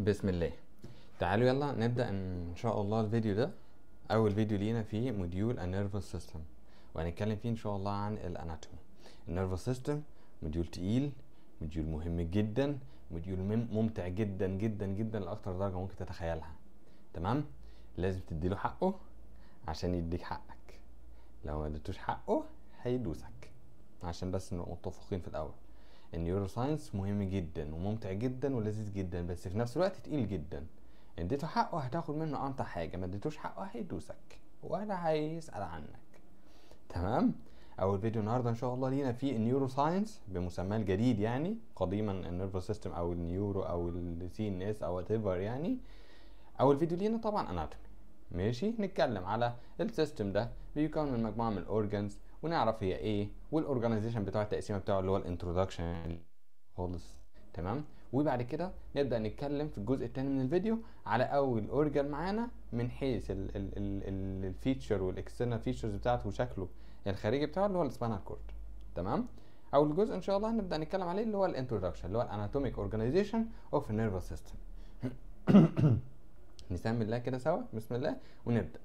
بسم الله تعالوا يلا نبدا ان شاء الله الفيديو ده اول فيديو لينا في موديول النيرفوس سيستم وهنتكلم فيه ان شاء الله عن الاناتومي النيرفوس سيستم موديول تقيل موديول مهم جدا موديول ممتع جدا جدا جدا لاكتر درجه ممكن تتخيلها تمام لازم تديله حقه عشان يديك حقك لو ما اديتوش حقه هيدوسك عشان بس نبقى متفقين في الاول النيوروساينس مهم جدا وممتع جدا ولذيذ جدا بس في نفس الوقت تقيل جدا اديته حقه هتاخد منه انت حاجه ما اديتوش حقه هيدوسك ولا هيسال عنك تمام اول فيديو النهارده ان شاء الله لينا فيه النيوروساينس بمسماه الجديد يعني قديما النيرفس سيستم او النيورو او السي ان اس او وات يعني اول فيديو لينا طبعا اناتومي ماشي نتكلم على السيستم ده بيكون من مجموعه من الاورجنز ونعرف هي ايه والاورجانيزيشن بتاع التقسيمه بتاعه اللي هو الانترودكشن خالص تمام وبعد كده نبدا نتكلم في الجزء الثاني من الفيديو على اول اورجان معانا من حيث الفيتشر والاكسترنال فيتشرز بتاعته وشكله الخارجي بتاعه اللي هو السبانال كورد تمام اول جزء ان شاء الله هنبدا نتكلم عليه اللي هو الانترودكشن اللي هو الاناتوميك اورجانيزيشن اوف النيرفس سيستم نسمي الله كده سوا بسم الله ونبدا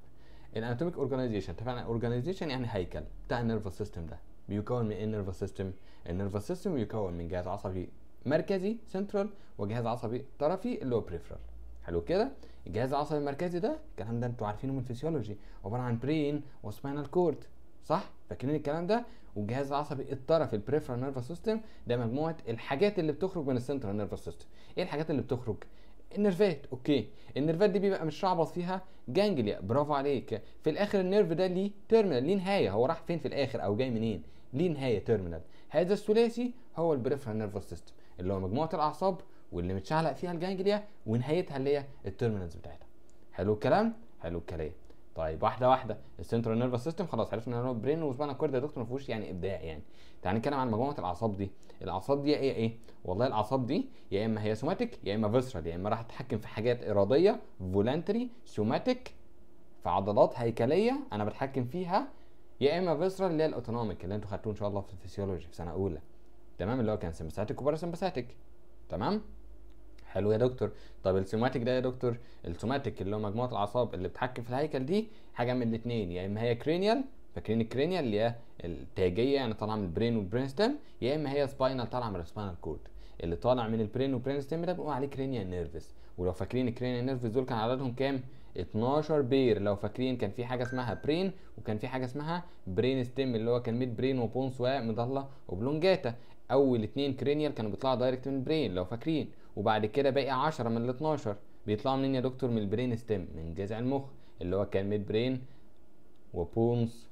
الاناتوميك اورجانيزيشن اتفقنا اورجانيزيشن يعني هيكل بتاع النيرفس سيستم ده بيكون من ايه النيرفس سيستم النيرفس سيستم بيكون من جهاز عصبي مركزي سنترال وجهاز عصبي طرفي اللي هو بريفرال حلو كده الجهاز العصبي المركزي ده الكلام ده انتوا عارفينه من الفسيولوجي عباره عن برين وسباينال كورد صح فاكرين الكلام ده والجهاز العصبي الطرفي البريفرال نيرفس سيستم ده مجموعه الحاجات اللي بتخرج من السنترال نيرفس سيستم ايه الحاجات اللي بتخرج النيرفات اوكي النيرفات دي بيبقى مش شعبط فيها جانجليا برافو عليك في الاخر النيرف ده ليه تيرمينال ليه نهايه هو راح فين في الاخر او جاي منين ليه نهايه تيرمينال هذا الثلاثي هو البريفرال نيرفس سيستم اللي هو مجموعه الاعصاب واللي متشعلق فيها الجانجليا ونهايتها اللي هي التيرمينالز بتاعتها حلو الكلام حلو الكلام طيب واحده واحده السنترال نيرفس سيستم خلاص عرفنا ان هو برين وسبانا كورد يا دكتور ما فيهوش يعني ابداع يعني تعال نتكلم عن مجموعه الاعصاب دي الاعصاب دي هي ايه والله الاعصاب دي يا اما هي سوماتيك يا اما فيسرال يا اما راح تتحكم في حاجات اراديه فولانتري سوماتيك في عضلات هيكليه انا بتحكم فيها يا اما فيسرال اللي هي الاوتونوميك اللي انتوا خدتوه ان شاء الله في الفسيولوجي في سنه اولى تمام اللي هو كان سمباثيك وباراسمباثيك تمام حلو يا دكتور طب السوماتيك ده يا دكتور السوماتيك اللي هو مجموعه الاعصاب اللي بتحكم في الهيكل دي حاجه من الاثنين يا يعني اما هي كرينيال فاكرين الكرينيال اللي هي التاجيه يعني طالعه من البرين والبرين ستيم يا اما هي سباينال طالعه من السباينال كورد اللي طالع من البرين والبرين ستيم ده بيبقى عليه كرينيال نيرفز ولو فاكرين الكرينيال نيرفز دول كان عددهم كام 12 بير لو فاكرين كان في حاجه اسمها برين وكان في حاجه اسمها برين ستيم اللي هو كان ميد برين وبونس ومضله وبلونجاتا اول اثنين كرينيال كانوا بيطلعوا دايركت من البرين لو فاكرين وبعد كده باقي 10 من ال 12 بيطلعوا منين يا دكتور من البرين ستيم من جذع المخ اللي هو كان ميد برين وبونز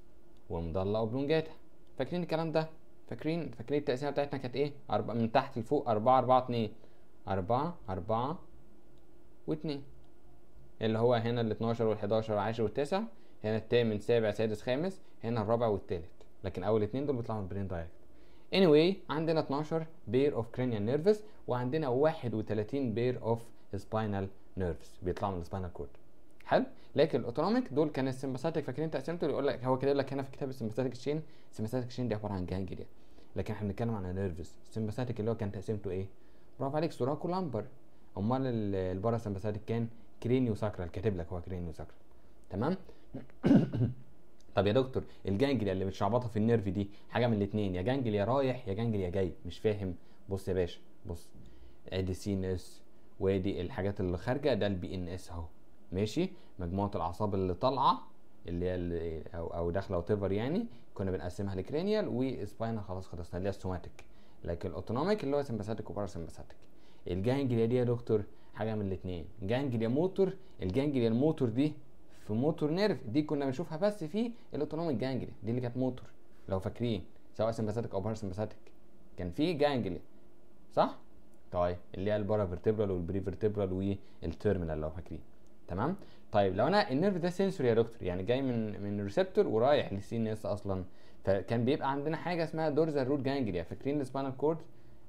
ومضلع وبلونجاتا فاكرين الكلام ده فاكرين فاكرين التقسيمه بتاعتنا كانت ايه أربعة من تحت لفوق 4 4 2 4 4 و2 اللي هو هنا ال 12 وال11 وال10 وال9 هنا الثامن سابع سادس خامس هنا الرابع والثالث لكن اول اتنين دول بيطلعوا من البرين دايركت anyway عندنا 12 بير اوف كرينيال نيرفز وعندنا 31 بير اوف سباينال نيرفز بيطلعوا من السباينال كورد حلو لكن الاوتونوميك دول كان السمباثيك فاكرين تقسيمته يقول لك هو كاتب لك هنا في كتاب السمباثيك تشين السمباثيك تشين دي عباره عن جانجليا لكن احنا بنتكلم عن النيرفز السمباثيك اللي هو كان تقسيمته ايه برافو عليك سوراكو لامبر امال الباراسمباثيك كان كرينيو ساكرال كاتب لك هو كرينيو ساكرال تمام طب يا دكتور الجانجليا اللي متشعبطه في النيرف دي حاجه من الاثنين يا جانجليا رايح يا جانجليا جاي مش فاهم بص يا باشا بص ادي سي وادي الحاجات اللي خارجه ده البي ان اس اهو ماشي مجموعه الاعصاب اللي طالعه اللي هي او او داخله وتيفر يعني كنا بنقسمها لكرانيال وسباينال خلاص خلصنا اللي هي السوماتيك لكن الاوتونوميك اللي هو سمباثيك وبارا سمباثيك الجانجليا دي يا دكتور حاجه من الاثنين جانجليا موتور الجانجليا الموتور دي في موتور نيرف دي كنا بنشوفها بس في الاوتونوميك جانجليا دي اللي كانت موتور لو فاكرين سواء سمباثيك او باراسمباثيك كان في جانجليا صح طيب اللي هي البارا فيرتبرال والبري فيرتبرال والتيرمينال لو فاكرين تمام طيب لو انا النيرف ده سنسوري يا دكتور يعني جاي من من ريسبتور ورايح للسي ان اس اصلا فكان بيبقى عندنا حاجه اسمها دورز روت جانجليا فاكرين السبينال كورد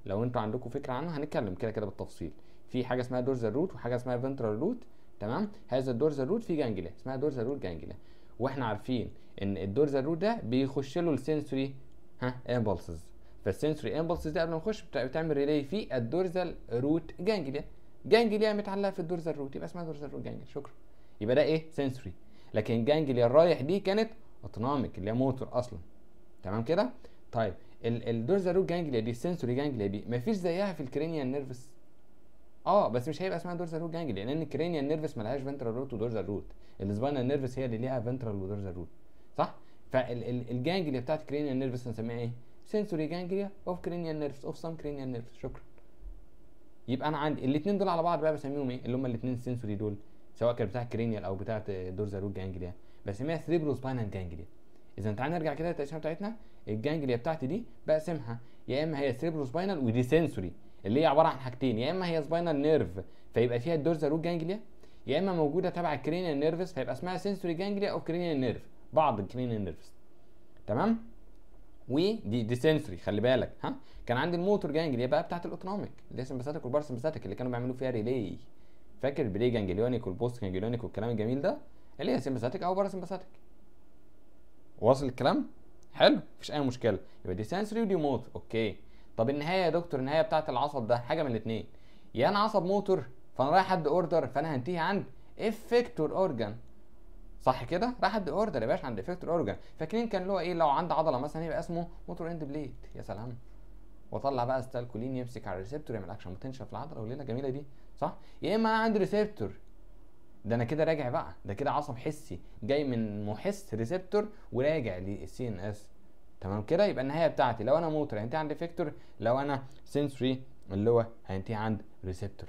لو انتوا عندكم فكره عنها هنتكلم كده كده بالتفصيل في حاجه اسمها دورز روت وحاجه اسمها فنترال روت تمام هذا الدورزال الروت فيه جانجليا اسمها دورزال الروت جانجليا واحنا عارفين ان الدورزال الروت ده بيخش له السنسوري ها امبلسز فالسنسوري امبلسز دي قبل ما نخش بتعمل ريلي في الدورزال الروت جانجليا جانجليا يعني متعلقه في الدورزال الروت يبقى اسمها دورزال الروت جانجليا شكرا يبقى ده ايه سنسوري لكن جانجليا الرايح دي كانت اوتونوميك اللي هي موتور اصلا تمام كده طيب الدورزال الروت جانجليا دي السنسوري جانجليا دي مفيش زيها في الكرينيال نيرفس اه بس مش هيبقى اسمها دورزال روت جانجليا لان الكرينيال نيرفس ملهاش فنترال روت ودورزال روت السباينال نيرفس هي اللي ليها فنترال ودورزال روت صح فالجانجليا بتاعت الكرينيا نيرفس هنسميها ايه سنسوري جانجليا اوف كرينيا نيرفس اوف سام كرينيا نيرفس شكرا يبقى انا عندي الاثنين دول على بعض بقى بسميهم ايه اللي هم الاثنين السنسوري دول سواء كان بتاع كرينيال او بتاع دورزال روت جانجليا بسميها سريبرو سباينال جانجليا اذا تعال نرجع كده للتقسيمه بتاعتنا الجانجليا بتاعتي دي بقسمها يا اما هي سريبرو سباينال ودي سنسوري اللي هي عباره عن حاجتين يا اما هي سباينال نيرف فيبقى فيها الدورزا روت جانجليا يا اما موجوده تبع الكرينيال نيرفز فيبقى اسمها سنسوري جانجليا او كرينيال نيرف بعض الكرينيال نيرفز تمام ودي دي سنسوري خلي بالك ها كان عندي الموتور جانجليا بقى بتاعت الاوتونوميك اللي هي سمباثيك والباراسمباثيتك اللي كانوا بيعملوا فيها ريلي فاكر البري جانجليونيك والبوست جانجليونيك والكلام الجميل ده اللي هي سمباثيك او باراسمباثيتك واصل الكلام حلو مفيش اي مشكله يبقى دي سنسوري ودي موتور اوكي طب النهايه يا دكتور النهايه بتاعه العصب ده حاجه من الاثنين يا انا عصب موتور فانا رايح ادي اوردر فانا هنتهي عند افكتور اورجان صح كده رايح ادي اوردر يا باشا عند افكتور اورجان فاكرين كان اللي هو ايه لو عند عضله مثلا يبقى اسمه موتور اند بليد يا سلام واطلع بقى ستالكولين يمسك على الريسبتور يعمل اكشن بوتنشال في العضله والليله الجميله دي صح يا اما انا عندي ريسبتور ده انا كده راجع بقى ده كده عصب حسي جاي من محس ريسبتور وراجع للسي ان اس تمام كده يبقى النهايه بتاعتي لو انا موتر هينتهي عند فيكتور لو انا سنسوري اللي هو هينتهي عند ريسبتور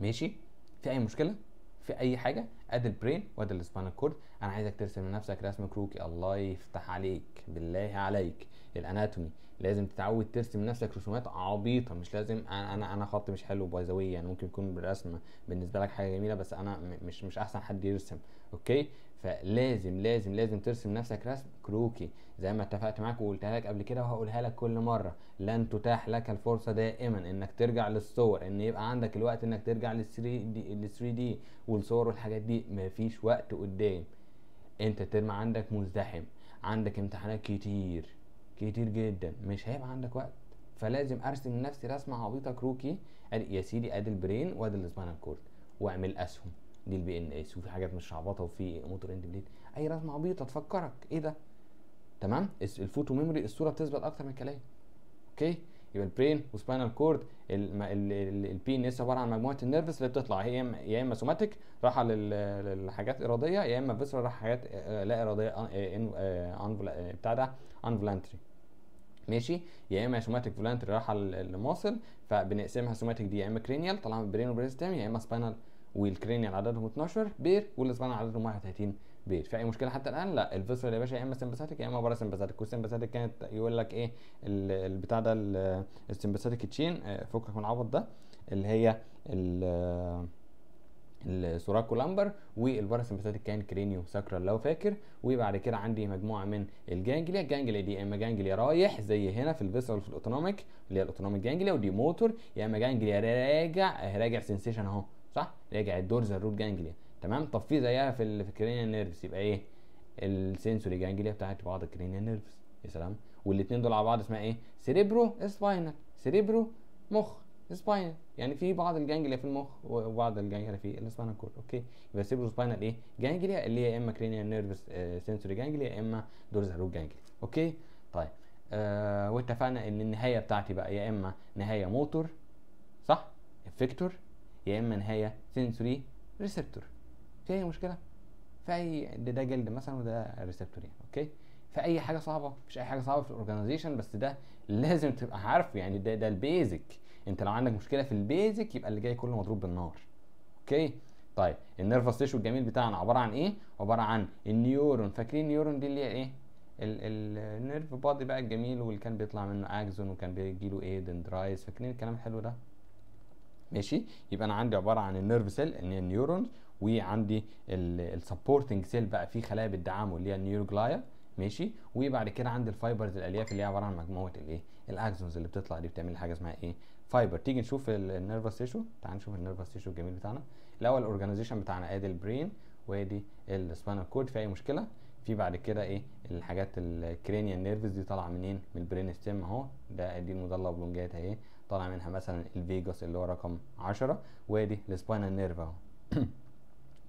ماشي في اي مشكله في اي حاجه ادي البرين وادي السبانال كورد انا عايزك ترسم لنفسك رسم كروكي الله يفتح عليك بالله عليك الاناتومي لازم تتعود ترسم لنفسك رسومات عبيطه مش لازم انا انا انا خط مش حلو بايزاويه يعني ممكن يكون بالرسم بالنسبه لك حاجه جميله بس انا مش مش احسن حد يرسم اوكي فلازم لازم لازم ترسم نفسك رسم كروكي زي ما اتفقت معاك وقلتها لك قبل كده وهقولها لك كل مره لن تتاح لك الفرصه دائما انك ترجع للصور ان يبقى عندك الوقت انك ترجع لل 3 دي لل 3 دي والصور والحاجات دي مفيش وقت قدام انت ترمى عندك مزدحم عندك امتحانات كتير كتير جدا مش هيبقى عندك وقت فلازم ارسم لنفسي رسمه عبيطه كروكي يا سيدي ادي البرين وادي السباينال كورد واعمل اسهم دي البي ان اس وفي حاجات مش عبطه وفي موتور اند بليد اي رسمه عبيطه تفكرك ايه ده تمام الفوتو ميموري الصوره بتثبت اكتر من الكلام اوكي يبقى البرين وسباينال كورد البي ان اس عباره عن مجموعه النيرفس اللي بتطلع هي يا اما سوماتيك رايحه للحاجات اراديه يا اما فيسرا راح حاجات آه، لا اراديه آه، آه، بتاع ده انفلانتري ماشي يا اما سوماتيك فولنتري رايحه للمواصل فبنقسمها سوماتيك دي يا اما كرينيال طالعه من برين ستيم يا اما سباينال والكرينيال عددهم 12 بير والاسبان عددهم 31 بير في اي مشكله حتى الان لا الفيسرال يا باشا يا اما سمباثيك يا اما بارا سمباثيك والسمباثيك كانت يقول لك ايه البتاع ده السمباثيك آه، تشين فكك من العبط ده اللي هي السوراكو لامبر والباراسمباثيك كان كرينيو ساكرا لو فاكر وبعد كده عندي مجموعه من الجانجليا الجانجليا دي يا اما جانجليا رايح زي هنا في الفيسرال في الاوتونوميك اللي هي الاوتونوميك جانجليا ودي موتور يا اما جانجليا راجع آه، راجع سنسيشن اهو صح رجعت الدورز الروت جانجليا تمام طب في زيها في الكرينيال نيرفز يبقى ايه السنسوري جانجليا بتاعت بعض الكرينيال نيرفز يا سلام والاثنين دول على بعض اسمها ايه سيريبرو سباينال سيريبرو مخ سباينال يعني في بعض الجانجليا في المخ وبعض الجانجليا في السباينال كورد اوكي يبقى سيريبرو سباينال ايه جانجليا اللي هي يا اما كرينيال نيرفز آه، سنسوري جانجليا يا اما دورز الروت جانجليا اوكي طيب آه واتفقنا ان النهايه بتاعتي بقى يا اما نهايه موتور صح افكتور يا اما نهايه سنسوري ريسبتور في اي مشكله في اي ده, ده جلد مثلا وده ريسبتور يعني اوكي في اي حاجه صعبه مش اي حاجه صعبه في الاورجانيزيشن بس ده لازم تبقى عارفه يعني ده ده البيزك انت لو عندك مشكله في البيزك يبقى اللي جاي كله مضروب بالنار اوكي طيب النيرفس تيشو الجميل بتاعنا عباره عن ايه عباره عن النيورون فاكرين النيورون دي اللي هي ايه النيرف بادي بقى الجميل واللي كان بيطلع منه اكزون وكان بيجي له ايه دندرايز فاكرين الكلام الحلو ده ماشي يبقى انا عندي عباره عن النيرف سيل اللي هي النيورونز وعندي السبورتنج سيل بقى في خلايا بتدعمه اللي هي النيوروجلايا ماشي وبعد كده عندي الفايبرز الالياف اللي هي عباره عن مجموعه الايه الاكسونز اللي بتطلع دي بتعمل حاجه اسمها ايه فايبر تيجي نشوف النيرفس تيشو تعال نشوف النيرفس تيشو الجميل بتاعنا الاول الاورجانيزيشن بتاعنا ادي البرين وادي السباينال كورد في اي مشكله في بعد كده ايه الحاجات الكرينيال نيرفز دي طالعه منين من البرين ستيم اهو ده دي المظله بلونجات اهي طالع منها مثلا الفيجوس اللي هو رقم 10 وادي السباينال نيرف اهو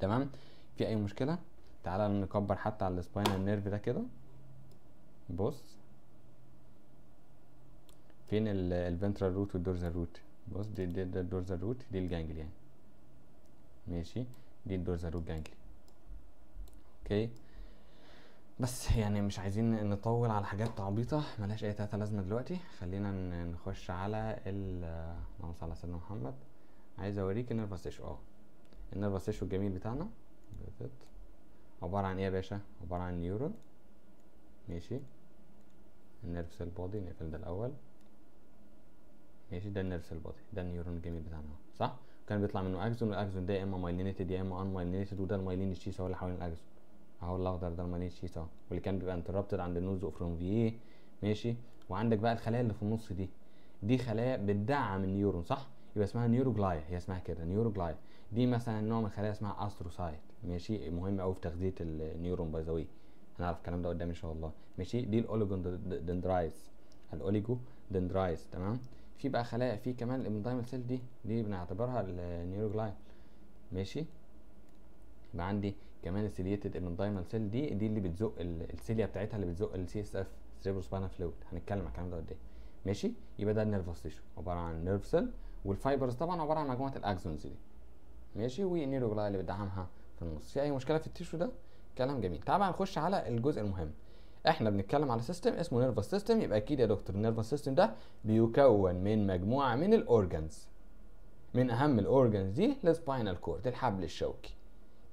تمام في اي مشكله تعالى نكبر حتى على السباينال نيرف ده كده بص فين الفنترال روت والدورزال روت بص دي دي, الدورزال روت دي الجانجليا يعني. ماشي دي الدورزال روت جانجلي اوكي بس يعني مش عايزين نطول على حاجات عبيطة ملهاش أي تلاتة لازمة دلوقتي خلينا نخش على اللهم صل على سيدنا محمد عايز أوريك النيرفس تيشو اه النيرفس تيشو الجميل بتاعنا عبارة عن إيه يا باشا؟ عبارة عن نيورون ماشي النيرف البودي بودي نقفل ده الأول ماشي ده النيرف البودي بودي ده النيورون الجميل بتاعنا صح؟ كان بيطلع منه أكزون الأكزون ده يا إما مايلينيتد يا إما أن مايلينيتد وده المايلين الشيسة هو اللي حوالين الأكزون اهو الاخضر ده المانيت اهو واللي كان بيبقى انتربتد عند النوز اوف رونفييه ماشي وعندك بقى الخلايا اللي في النص دي دي خلايا بتدعم النيورون صح يبقى اسمها نيوروجلايا هي اسمها كده نيوروجلايا دي مثلا نوع من الخلايا اسمها استروسايت ماشي مهم قوي في تغذيه النيورون باي ذا واي هنعرف الكلام ده قدام ان شاء الله ماشي دي دندرايز الاوليجو دندرايز تمام في بقى خلايا في كمان الامدايمال سيل دي دي بنعتبرها النيوروجلايا ماشي يبقى عندي كمان السيليتد اندايمال سيل دي دي اللي بتزق السيليا بتاعتها اللي بتزق السي اس اف سيريبروسباينال فلويد هنتكلم على الكلام ده قد ايه ماشي يبقى ده النيرفس تيشو عباره عن نيرف سيل والفايبرز طبعا عباره عن مجموعه الاكسونز دي ماشي ونيروجلا اللي بتدعمها في النص في اي مشكله في التيشو ده كلام جميل تعال بقى نخش على الجزء المهم احنا بنتكلم على سيستم اسمه نيرفس سيستم يبقى اكيد يا دكتور النيرفس سيستم ده بيكون من مجموعه من الاورجنز من اهم الاورجنز دي السباينال كورد الحبل الشوكي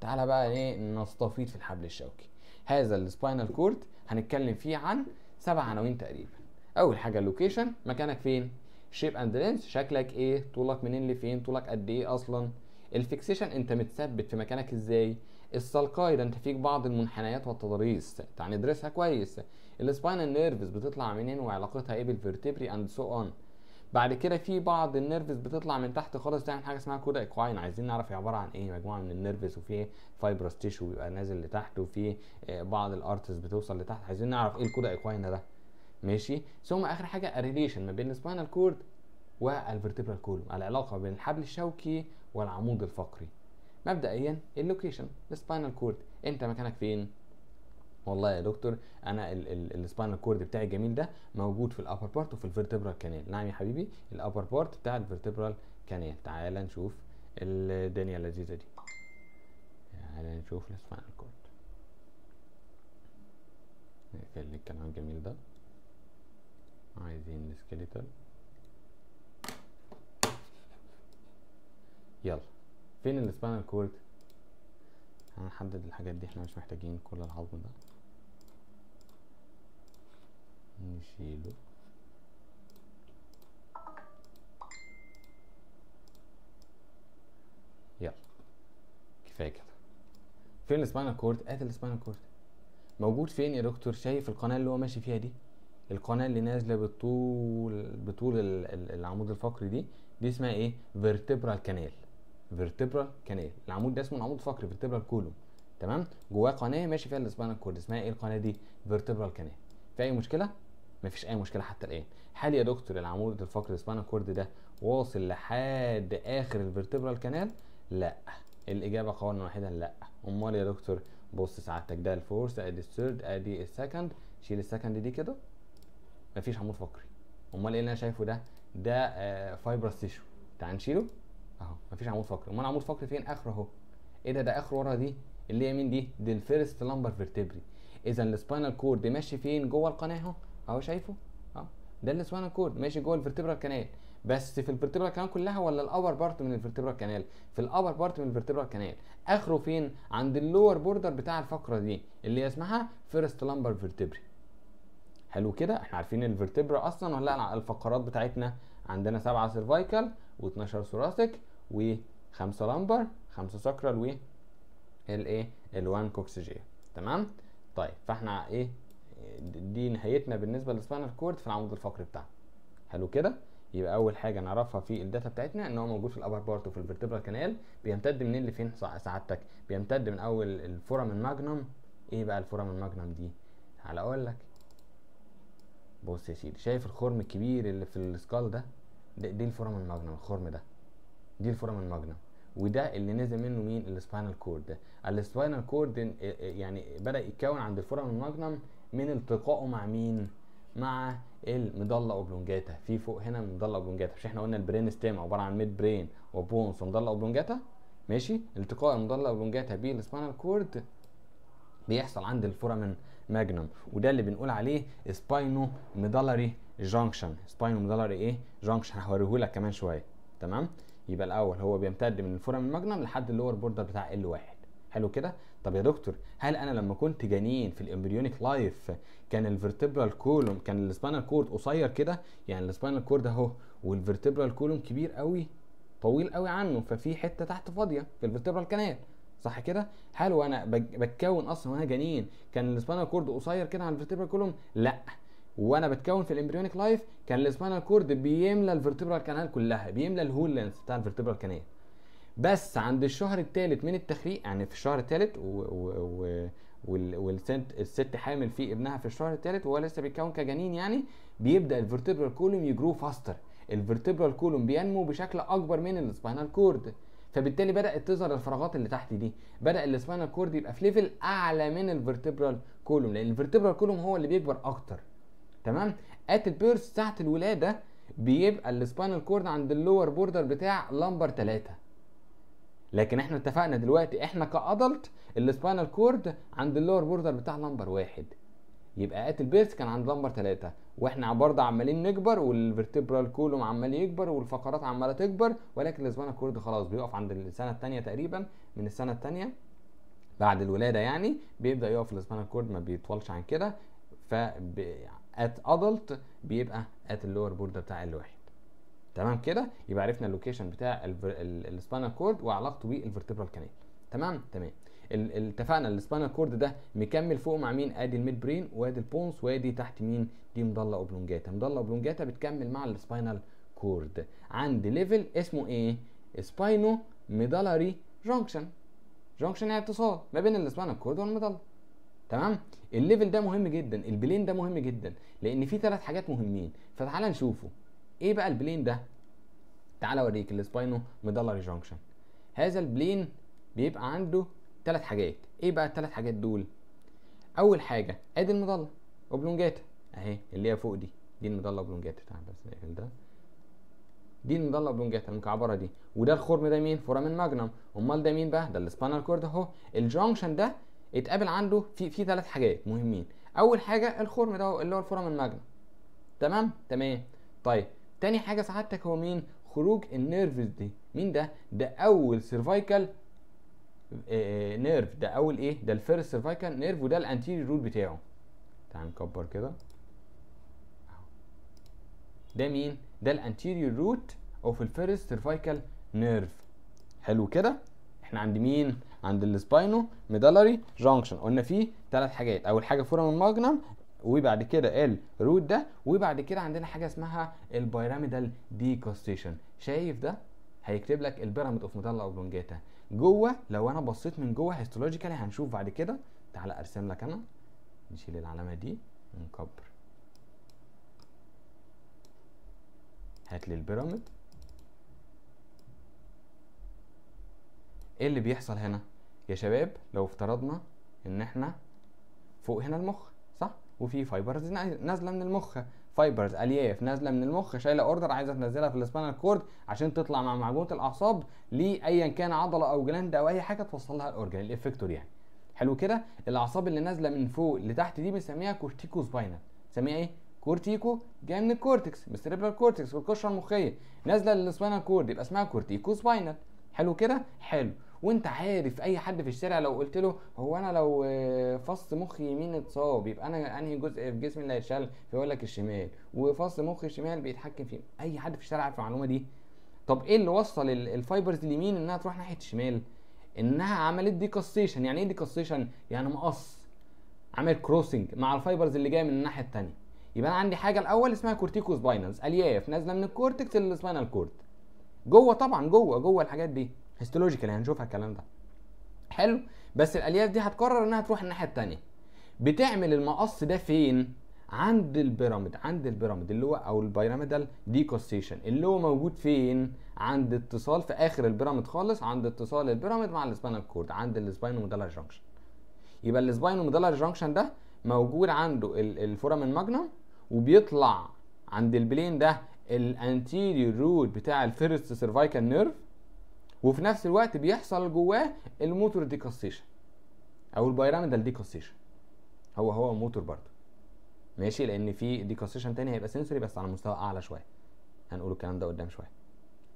تعالى بقى ايه نستفيض في الحبل الشوكي هذا السباينال كورد هنتكلم فيه عن سبع عناوين تقريبا اول حاجه اللوكيشن مكانك فين شيب اند لينث شكلك ايه طولك منين لفين طولك قد ايه اصلا الفيكسيشن انت متثبت في مكانك ازاي السلقاي ده انت فيك بعض المنحنيات والتضاريس ندرسها كويس السباينال نيرفز بتطلع منين وعلاقتها ايه بالفيرتبري اند سو اون بعد كده في بعض النيرفز بتطلع من تحت خالص تعمل حاجه اسمها كودا اكواين عايزين نعرف هي عباره عن ايه مجموعه من النيرفز وفي فايبرس تيشو بيبقى نازل لتحت وفي آه، بعض الارتس بتوصل لتحت عايزين نعرف ايه الكودا اكواين ده ماشي ثم اخر حاجه الريليشن ما بين السباينال كورد والفيرتيبرال كولوم العلاقه بين الحبل الشوكي والعمود الفقري مبدئيا اللوكيشن السباينال كورد انت مكانك فين والله يا دكتور انا السباينال كورد بتاعي الجميل ده موجود في الابر بارت وفي الفيرتبرال كانال نعم يا حبيبي الابر بارت بتاع الفيرتبرال كانال تعال نشوف الدنيا اللذيذه دي تعال نشوف السباينال كورد نقفل الكلام الجميل ده عايزين السكيليتال يلا فين السباينال كورد هنحدد الحاجات دي احنا مش محتاجين كل العظم ده نشيله يلا كفايه كده فين السباينال كورد ادي السباينال كورد موجود فين يا دكتور شايف القناه اللي هو ماشي فيها دي القناه اللي نازله بالطول بطول العمود الفقري دي دي اسمها ايه فيرتبرال كانال فيرتبرال كانال العمود ده اسمه العمود الفقري فيرتبرال كولوم تمام جواه قناه ماشي فيها السباينال كورد اسمها ايه القناه دي فيرتبرال كانال في اي مشكله مفيش اي مشكله حتى الان هل يا دكتور العمود الفقري السباينال كورد ده واصل لحد اخر الفيرتبرال كانال لا الاجابه قولا واحدا لا امال يا دكتور بص سعادتك ده الفورس ادي الثيرد ادي السكند شيل السكند دي كده مفيش عمود فقري امال ايه اللي انا شايفه ده ده آه فايبرس تيشو تعال نشيله اهو مفيش عمود فقري امال عمود فقري فين اخره اهو ايه ده ده اخره ورا دي اللي هي مين دي دي الفيرست لامبر فيرتبري اذا السباينال كورد ماشي فين جوه القناه اهو اهو شايفه اه ده النسوان كورد ماشي جوه الفرتبرال كانال بس في الفرتبرال كانال كلها ولا الاور بارت من الفرتبرال كانال في الاور بارت من الفرتبرال كانال اخره فين عند اللور بوردر بتاع الفقره دي اللي اسمها فيرست لامبر فيرتبري حلو كده احنا عارفين الفرتبرا اصلا ولا لا الفقرات بتاعتنا عندنا سبعة سيرفايكال و12 ثوراسيك و5 لامبر 5 ساكرال و الايه ال1 كوكسجيا تمام طيب فاحنا ايه دي نهايتنا بالنسبه للسباينال كورد في العمود الفقري بتاعنا حلو كده يبقى اول حاجه نعرفها في الداتا بتاعتنا ان هو موجود في الابر بارت وفي الفيرتبرال كانال بيمتد منين لفين سعادتك بيمتد من اول الفورم الماجنوم ايه بقى الفورم الماجنوم دي تعالى اقول لك بص يا سيدي شايف الخرم الكبير اللي في السكال ده دي الفورم الماجنوم الخرم ده دي الفورم الماجنوم وده اللي نزل منه مين السباينال كورد السباينال كورد يعني بدا يتكون عند الفورم الماجنوم من التقائه مع مين مع المضله اوبلونجاتا في فوق هنا المضلة اوبلونجاتا مش احنا قلنا البرين ستيم عباره عن ميد برين وبونس ومضله اوبلونجاتا ماشي التقاء المضله اوبلونجاتا بالسبينال كورد بيحصل عند الفورامن ماجنم وده اللي بنقول عليه سباينو ميدالري جانكشن سباينو ميدالري ايه جانكشن هوريهولك كمان شويه تمام يبقى الاول هو بيمتد من الفورامن ماجنم لحد اللور بوردر بتاع ال1 حلو كده طب يا دكتور هل انا لما كنت جنين في الامبريونيك لايف كان الفيرتبرال كولوم كان السبينال كورد قصير كده يعني السبينال كورد اهو والفيرتبرال كولوم كبير قوي طويل قوي عنه ففي حته تحت فاضيه في الفيرتبرال كانال صح كده هل وانا بتكون اصلا وانا جنين كان السبينال كورد قصير كده عن الفيرتبرال كولوم لا وانا بتكون في الامبريونيك لايف كان السبينال كورد بيملى الفيرتبرال كانال كلها بيملى الهول لينث بتاع الفيرتبرال كانال بس عند الشهر الثالث من التخريق يعني في الشهر الثالث والست حامل في ابنها في الشهر الثالث وهو لسه بيتكون كجنين يعني بيبدا الفرتبرال كولوم يجرو فاستر الفرتبرال كولوم بينمو بشكل اكبر من السباينال كورد فبالتالي بدات تظهر الفراغات اللي تحت دي بدا السباينال كورد يبقى في ليفل اعلى من الفرتبرال كولوم لان الفرتبرال كولوم هو اللي بيكبر اكتر تمام ات البيرث ساعه الولاده بيبقى السباينال كورد عند اللور بوردر بتاع لمبر 3 لكن احنا اتفقنا دلوقتي احنا كادلت السباينال كورد عند اللور بوردر بتاع لمبر واحد يبقى ات بيرث كان عند لمبر ثلاثة واحنا برضه عمالين نكبر والفرتبرال كولوم عمال يكبر والفقرات عماله تكبر ولكن السباينال كورد خلاص بيقف عند السنه الثانيه تقريبا من السنه الثانيه بعد الولاده يعني بيبدا يقف السباينال كورد ما بيطولش عن كده ف ات ادلت بيبقى ات اللور بوردر بتاع الواحد تمام كده يبقى عرفنا اللوكيشن بتاع السباينال كورد وعلاقته بالفرتبرال كانال تمام تمام اتفقنا السباينال كورد ده مكمل فوق مع مين ادي الميد برين وادي البونس وادي تحت مين دي مضله اوبلونجاتا مضله اوبلونجاتا بتكمل مع السباينال كورد عند ليفل اسمه ايه سباينو ميدالاري جونكشن جونكشن يعني اتصال ما بين السباينال كورد والمضله تمام الليفل ده مهم جدا البلين ده مهم جدا لان في ثلاث حاجات مهمين فتعالى نشوفه ايه بقى البلين ده تعالى اوريك السباينو ميدالاري جونكشن هذا البلين بيبقى عنده ثلاث حاجات ايه بقى الثلاث حاجات دول اول حاجه ادي المضله اوبلونجاتا اهي اللي هي فوق دي دي المضله اوبلونجاتا تعال بس نقفل ده دي المضله اوبلونجاتا المكعبره دي وده الخرم ده مين فورامين ماجنم امال ده مين بقى ده السبانال كورد اهو الجونكشن ده اتقابل عنده في في ثلاث حاجات مهمين اول حاجه الخرم ده اللي هو الفورامين ماجنم تمام تمام طيب تاني حاجه سعادتك هو مين خروج النيرفز دي مين ده ده اول سيرفايكال آه، آه، نيرف ده اول ايه ده الفيرست سيرفايكال نيرف وده الانتيريور روت بتاعه تعال نكبر كده ده مين ده الانتيريور روت اوف الفيرست سيرفايكال نيرف حلو كده احنا عند مين عند السباينو ميدالري جانكشن قلنا فيه ثلاث حاجات اول حاجه فورم الماجنم، وبعد كده الروت ده وبعد كده عندنا حاجه اسمها البيراميدال ديكوستيشن شايف ده هيكتب لك البيراميد اوف ميدالا اوبلونجاتا جوه لو انا بصيت من جوه هيستولوجيكالي هنشوف بعد كده تعالى ارسم لك انا نشيل العلامه دي ونكبر هات لي البيراميد ايه اللي بيحصل هنا يا شباب لو افترضنا ان احنا فوق هنا المخ وفي فايبرز نازله من المخ فايبرز الياف نازله من المخ شايله اوردر عايزه تنزلها في السبينال كورد عشان تطلع مع معجونه الاعصاب لايا كان عضله او جلاند او اي حاجه توصل لها الاورجن الافكتور يعني حلو كده الاعصاب اللي نازله من فوق لتحت دي بنسميها كورتيكو سباينال بنسميها ايه كورتيكو جايه من الكورتكس من السريبرال كورتكس والقشره المخيه نازله للسبينال كورد يبقى اسمها كورتيكو سباينال حلو كده حلو وانت عارف اي حد في الشارع لو قلت له هو انا لو آه، فص مخي يمين اتصاب يبقى انا انهي جزء في جسمي اللي هيتشال فيقول لك الشمال وفص مخي الشمال بيتحكم فيه اي حد في الشارع عارف المعلومه دي طب ايه اللي وصل الفايبرز اليمين انها تروح ناحيه الشمال انها عملت ديكاستيشن يعني ايه ديكاستيشن يعني مقص عامل كروسنج مع الفايبرز اللي جايه من الناحيه الثانيه يبقى انا عندي حاجه الاول اسمها كورتيكو سباينالز الياف نازله من الكورتكس للسباينال كورد جوه طبعا جوه جوه الحاجات دي يعني هنشوفها الكلام ده حلو بس الالياف دي هتقرر انها تروح الناحيه الثانيه بتعمل المقص ده فين عند البيراميد عند البيراميد اللي هو او البيراميدال ديكوستيشن اللي هو موجود فين عند اتصال في اخر البيراميد خالص عند اتصال البيراميد مع السباينال كورد عند السباينومودالار جانكشن يبقى السباينومودالار جانكشن ده موجود عنده الفورامين ماجنم وبيطلع عند البلين ده الانتيريور رود بتاع الفيرست سيرفايكال نيرف وفي نفس الوقت بيحصل جواه الموتور ديكاستيشن او البيراميدال ديكاستيشن هو هو موتور برضه ماشي لان في ديكاستيشن تاني هيبقى سنسوري بس على مستوى اعلى شويه هنقول الكلام ده قدام شويه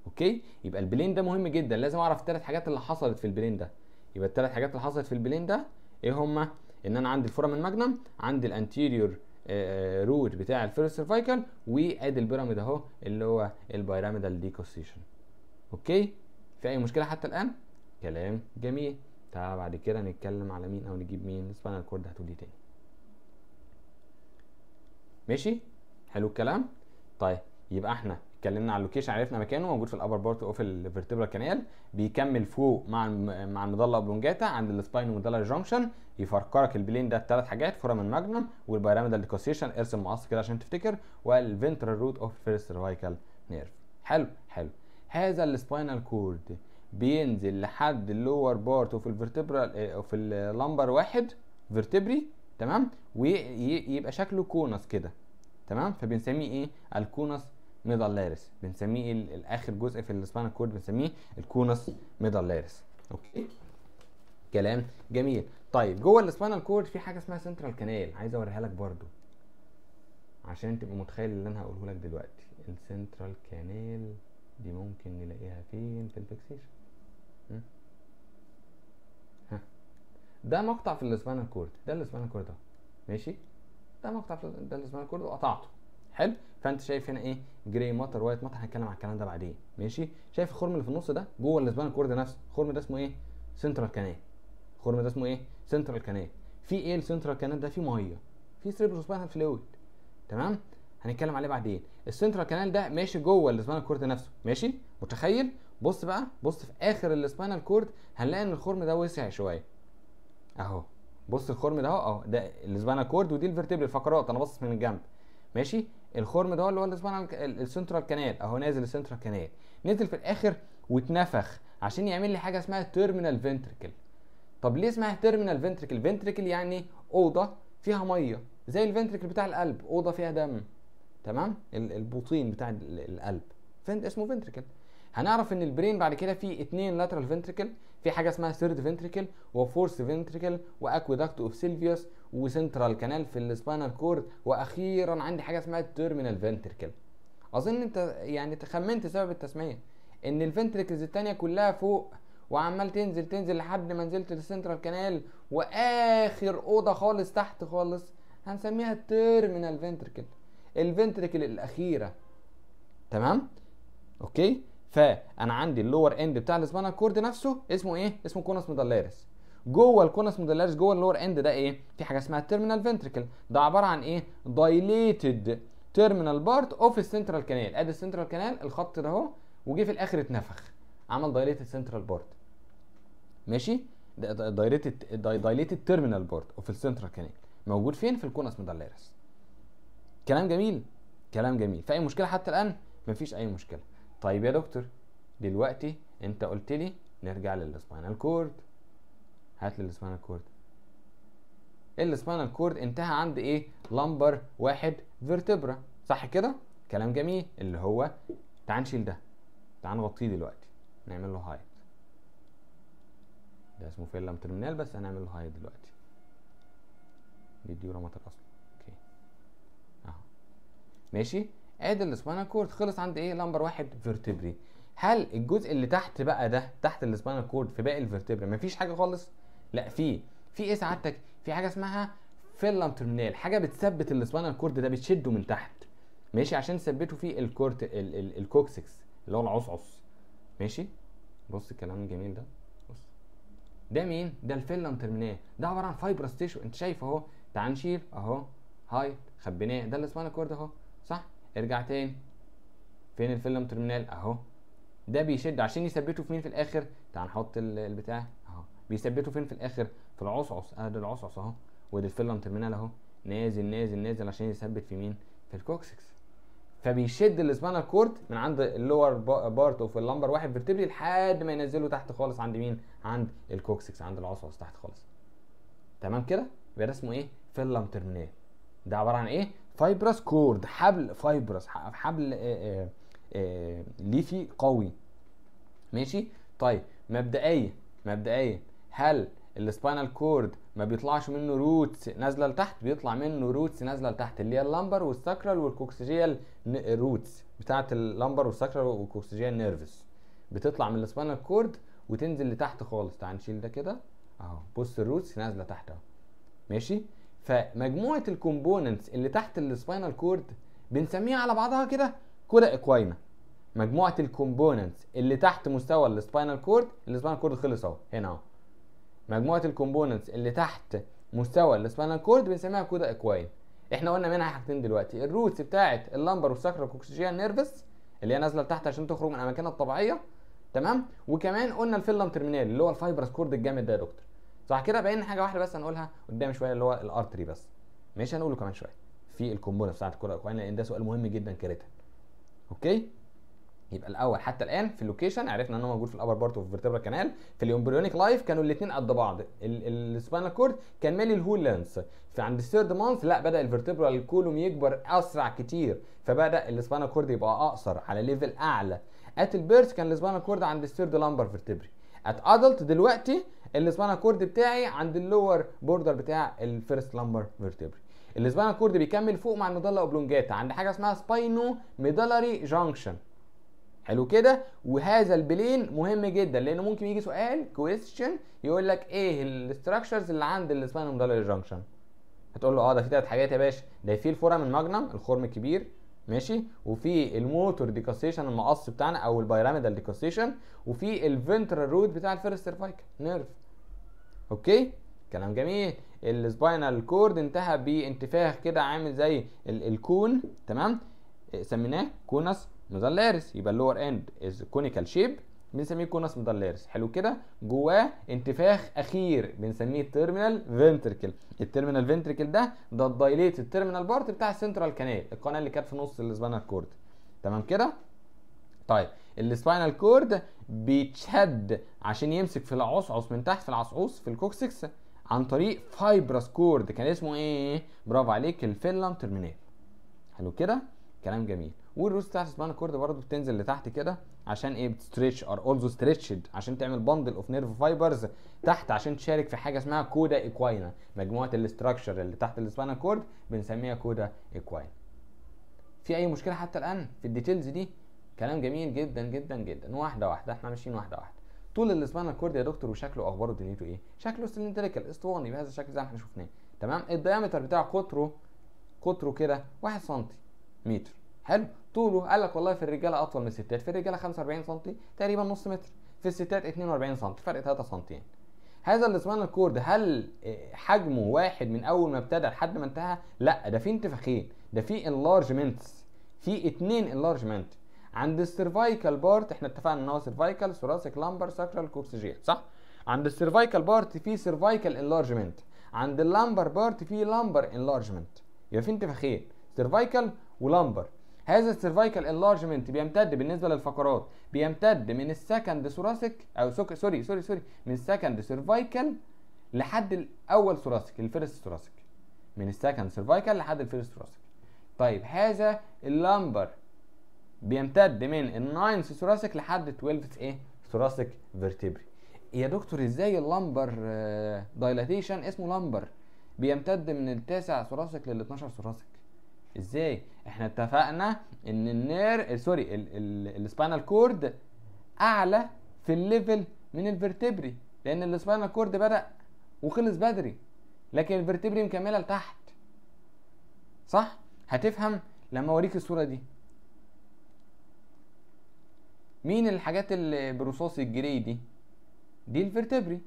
اوكي يبقى البلين ده مهم جدا لازم اعرف الثلاث حاجات اللي حصلت في البلين ده يبقى الثلاث حاجات اللي حصلت في البلين ده ايه هما ان انا عندي الفورامن ماجنم عندي الانتيريور آه، آه، روت بتاع الفيرست سيرفايكال وادي البيراميد اهو اللي هو البيراميدال ديكوستيشن اوكي في اي مشكله حتى الان كلام جميل تعال بعد كده نتكلم على مين او نجيب مين السباينال كورد هتقول ايه تاني ماشي حلو الكلام طيب يبقى احنا اتكلمنا على اللوكيشن عرفنا مكانه موجود في الابر بارت اوف الفيرتبرال كانال بيكمل فوق مع مع المظله بلونجاتا عند السباين مودالار جونكشن يفركرك البلين ده بثلاث حاجات من ماجنم والبيراميدال ديكوسيشن ارسم مقص كده عشان تفتكر والفنترال روت اوف فيرست سيرفايكال نيرف حلو هذا السباينال كورد بينزل لحد اللور بارت اوف الفيرتبرال اوف اللمبر واحد فيرتبري تمام ويبقى شكله كونس كده تمام فبنسميه ايه الكونس ميدالاريس بنسميه الاخر جزء في السباينال كورد بنسميه الكونس ميدالاريس اوكي كلام جميل طيب جوه السباينال كورد في حاجه اسمها سنترال كانال عايز اوريها لك برضو عشان تبقى متخيل اللي انا هقوله لك دلوقتي السنترال كانال دي ممكن نلاقيها فين في الفيكسيشن ها ده مقطع في الاسبانال كورد ده الاسبانال كورد اهو ماشي ده مقطع في ده الاسبانال كورد وقطعته حلو فانت شايف هنا ايه جراي ماتر وايت ماتر هنتكلم على الكلام ده بعدين ماشي شايف الخرم اللي في النص ده جوه الاسبانال كورد نفسه الخرم ده اسمه ايه سنترال كانال الخرم ده اسمه ايه سنترال كانال في ايه السنترال كانال ده في ميه في سيربروسبانال فلويد تمام هنتكلم عليه بعدين السنترال كانال ده ماشي جوه الاسبانال كورد نفسه ماشي متخيل بص بقى بص في اخر الاسبانال كورد هنلاقي ان الخرم ده وسع شويه اهو بص الخرم ده اهو اهو ده الاسبانال كورد ودي الفيرتيبل الفقرات انا باصص من الجنب ماشي الخرم ده اللي هو الاسبانال السنترال كانال اهو نازل السنترال كانال نزل في الاخر واتنفخ عشان يعمل لي حاجه اسمها تيرمينال فنتركل طب ليه اسمها تيرمينال فنتركل فينتريكل يعني اوضه فيها ميه زي الفنتركل بتاع القلب اوضه فيها دم تمام البوطين بتاع القلب اسمه فنتريكل هنعرف ان البرين بعد كده فيه اتنين لاترال فنتريكل في حاجه اسمها ثيرد فنتريكل وفورس فنتريكل واكويداكت اوف سيلفيوس وسنترال كانال في السباينال كورد واخيرا عندي حاجه اسمها التيرمينال فنتريكل اظن انت يعني تخمنت سبب التسميه ان الفنتريكلز الثانيه كلها فوق وعمال تنزل تنزل لحد ما نزلت للسنترال كانال واخر اوضه خالص تحت خالص هنسميها التيرمينال فنتريكل الفنتركل الاخيره تمام اوكي فانا عندي اللور اند بتاع السبانا كورد نفسه اسمه ايه اسمه كونس مدلارس جوه الكونس مدلارس جوه اللور اند ده ايه في حاجه اسمها التيرمينال فنتركل ده عباره عن ايه دايليتد تيرمينال بارت اوف السنترال كانال ادي السنترال كانال الخط ده اهو وجه في الاخر اتنفخ عمل دايليتد سنترال بارت ماشي دايليتد دايليتد تيرمينال بارت اوف السنترال كانال موجود فين في الكونس مدلارس كلام جميل كلام جميل في اي مشكله حتى الان مفيش اي مشكله طيب يا دكتور دلوقتي انت قلت لي نرجع للسبينال كورد هات لي السبينال كورد السبينال كورد انتهى عند ايه لمبر واحد فيرتبرا صح كده كلام جميل اللي هو تعال نشيل ده تعال نغطيه دلوقتي نعمل له هايت ده اسمه فيلم ترمينال بس هنعمل له هايت دلوقتي دي ديورامات الاصل ماشي ادي السباينال كورد خلص عند ايه نمبر واحد فيرتبري هل الجزء اللي تحت بقى ده تحت السباينال كورد في باقي الفيرتبرا مفيش حاجه خالص لا في في ايه سعادتك في حاجه اسمها فيلم ترمينال حاجه بتثبت السباينال كورد ده بتشده من تحت ماشي عشان تثبته في الكورت ال ال, ال الكوكسكس اللي هو العصعص ماشي بص الكلام الجميل ده بص ده مين ده الفيلم ترمينال ده عباره عن فايبرس انت شايف اهو تعال نشيل اهو هاي خبيناه ده السباينال كورد اهو ارجع تاني فين الفيلم ترمينال اهو ده بيشد عشان يثبته في مين في الاخر تعال نحط البتاع اهو بيثبته فين في الاخر في العصعص ادي اه، العصعص اهو وادي الفيلم ترمينال اهو نازل نازل نازل عشان يثبت في مين في الكوكسكس فبيشد الاسبانال كورد من عند اللور بارت اوف اللمبر واحد فيرتبري لحد ما ينزله تحت خالص عند مين عند الكوكسكس عند العصعص تحت خالص تمام كده يبقى اسمه ايه فيلم ترمينال ده عباره عن ايه فايبرس كورد حبل فايبرس حبل آه، آه، آه، ليفي قوي ماشي طيب مبدئيا مبدئيا هل السباينال كورد ما بيطلعش منه روتس نازله لتحت بيطلع منه روتس نازله لتحت اللي هي اللامبر والساكرال والكوكسيجيال روتس بتاعه اللامبر والساكرال والكوكسيجيال نيرفس بتطلع من السباينال كورد وتنزل لتحت خالص تعال نشيل ده كده اهو بص الروتس نازله تحت اهو ماشي فمجموعه الكومبوننتس اللي تحت السباينال كورد بنسميها على بعضها كده كودا اكواينا مجموعه الكومبوننتس اللي تحت مستوى السباينال كورد السباينال كورد خلص اهو هنا اهو مجموعه الكومبوننتس اللي تحت مستوى السباينال كورد بنسميها كودا اكواين احنا قلنا منها حاجتين دلوقتي الروتس بتاعه اللمبر والساكرال كوكسجيان نيرفس اللي هي نازله لتحت عشان تخرج من اماكنها الطبيعيه تمام وكمان قلنا الفيلم ترمينال اللي هو الفايبرس كورد الجامد ده يا دكتور صح كده بقى حاجه واحده بس هنقولها قدام شويه اللي هو الارتري بس مش هنقوله كمان شويه في الكومبونه بتاعه الكره الاوكرانيه يعني لان ده سؤال مهم جدا كارثه اوكي يبقى الاول حتى الان في اللوكيشن عرفنا ان هو موجود في الابر بارت اوف فيرتبرا كانال في الامبريونيك لايف كانوا الاثنين قد بعض السباينال كورد كان مالي الهول لانس فعند الثيرد مانث لا بدا الفيرتبرال الكولوم يكبر اسرع كتير فبدا السباينال كورد يبقى اقصر على ليفل اعلى ات البيرث كان السباينال كورد عند الثيرد لامبر فيرتبري ات ادلت دلوقتي السبانال كورد بتاعي عند اللور بوردر بتاع الفيرست لامبر فيرتبري السبانال كورد بيكمل فوق مع المضله اوبلونجاتا عند حاجه اسمها سباينو ميدالاري جانكشن حلو كده وهذا البلين مهم جدا لانه ممكن يجي سؤال كويستشن يقول لك ايه الاستراكشرز اللي عند السباينو ميدالاري جانكشن هتقول له اه ده في ثلاث حاجات يا باشا ده في الفورامن ماجنم الخرم الكبير ماشي وفي الموتور ديكاستيشن المقص بتاعنا او البيراميدال ديكاستيشن وفي الفنترال روت بتاع الفيرست سيرفايكال نيرف اوكي كلام جميل السباينال كورد انتهى بانتفاخ كده عامل زي الكون تمام إيه، سميناه كونس مزلارس يبقى اللور اند از كونيكال شيب بنسميه كونس مدلارس حلو كده جواه انتفاخ اخير بنسميه التيرمينال فنتركل التيرمينال فنتركل ده ده الدايليت التيرمينال بارت بتاع السنترال كانال القناه اللي كانت في نص السبينال كورد تمام كده طيب السبينال كورد بيتشد عشان يمسك في العصعص من تحت في العصعوص في الكوكسكس عن طريق فايبرس كورد كان اسمه ايه برافو عليك الفيلم ترمينال حلو كده كلام جميل والروس بتاعت اسمها كورد برضه بتنزل لتحت كده عشان ايه بتستريتش ار اولزو ستريتشد عشان تعمل بندل اوف نيرف فايبرز تحت عشان تشارك في حاجه اسمها كودا ايكواينا مجموعه الاستراكشر اللي تحت السبانا كورد بنسميها كودا ايكواينا في اي مشكله حتى الان في الديتيلز دي كلام جميل جدا جدا جدا واحده واحده احنا ماشيين واحده واحده طول السباينال كورد يا دكتور وشكله اخباره دنيته ايه شكله سلندريكال اسطواني بهذا الشكل زي ما احنا شفناه تمام الديامتر بتاعه قطره قطره كده 1 سم متر حلو طوله قال لك والله في الرجاله اطول من الستات في الرجاله 45 سم تقريبا نص متر في الستات 42 سم فرق 3 سم هذا السباينال الكورد هل آه، حجمه واحد من اول ما ابتدى لحد ما انتهى لا ده في انتفاخين ده في انلارجمنتس في اثنين انلارجمنت عند السيرفايكال بارت احنا اتفقنا ان هو سيرفايكال ثوراسيك لامبر ساكرال كوكسجيال صح عند السيرفايكال بارت في سيرفايكال انلارجمنت عند اللامبر بارت في لامبر انلارجمنت يبقى في انتفاخين سيرفايكال ولامبر هذا السيرفايكال انلارجمنت بيمتد بالنسبه للفقرات بيمتد من السكند ثوراسيك او سوك سوري سوري سوري من السكند سيرفايكال لحد الاول ثوراسيك الفيرست ثوراسيك من السكند سيرفايكال لحد الفيرست ثوراسيك طيب هذا اللامبر بيمتد من الناينث ثوراسيك لحد 12 ايه ثوراسيك فيرتبري يا دكتور ازاي اللامبر دايلاتيشن آه، اسمه لامبر بيمتد من التاسع ثوراسيك لل 12 ثوراسيك ازاي احنا اتفقنا ان النير سوري السباينال كورد اعلى في الليفل من الفرتبري لان السباينال كورد بدا وخلص بدري لكن الفرتبري مكمله لتحت صح هتفهم لما اوريك الصوره دي مين الحاجات اللي البروصوص الجري دي دي الفرتبري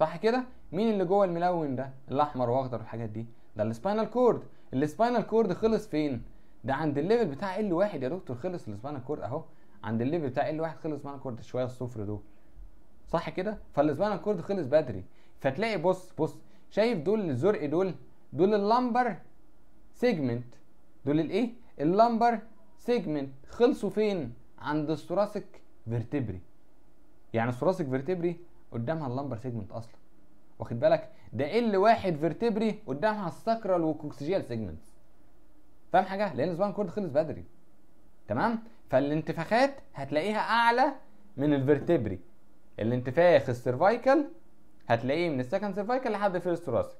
صح كده مين اللي جوه الملون ده الاحمر واخضر والحاجات دي ده السباينال كورد السباينال كورد خلص فين ده عند الليفل بتاع ال 1 يا دكتور خلص السباينال كورد اهو عند الليفل بتاع ال 1 خلص السباينال كورد شويه الصفر دول صح كده فالسباينال كورد خلص بدري فتلاقي بص بص شايف دول الزرق دول دول اللمبر سيجمنت دول الايه اللمبر سيجمنت خلصوا فين عند الثراسك فيرتبري يعني الثراسك فيرتبري قدامها اللمبر سيجمنت اصلا واخد بالك ده ال واحد فيرتبري قدامها الساكرال والكوكسجيال سيجمنتس فاهم حاجه لان السباين كورد خلص بدري تمام فالانتفاخات هتلاقيها اعلى من الفيرتبري الانتفاخ السيرفايكال هتلاقيه من السكند سيرفايكال لحد فيرست ثوراسيك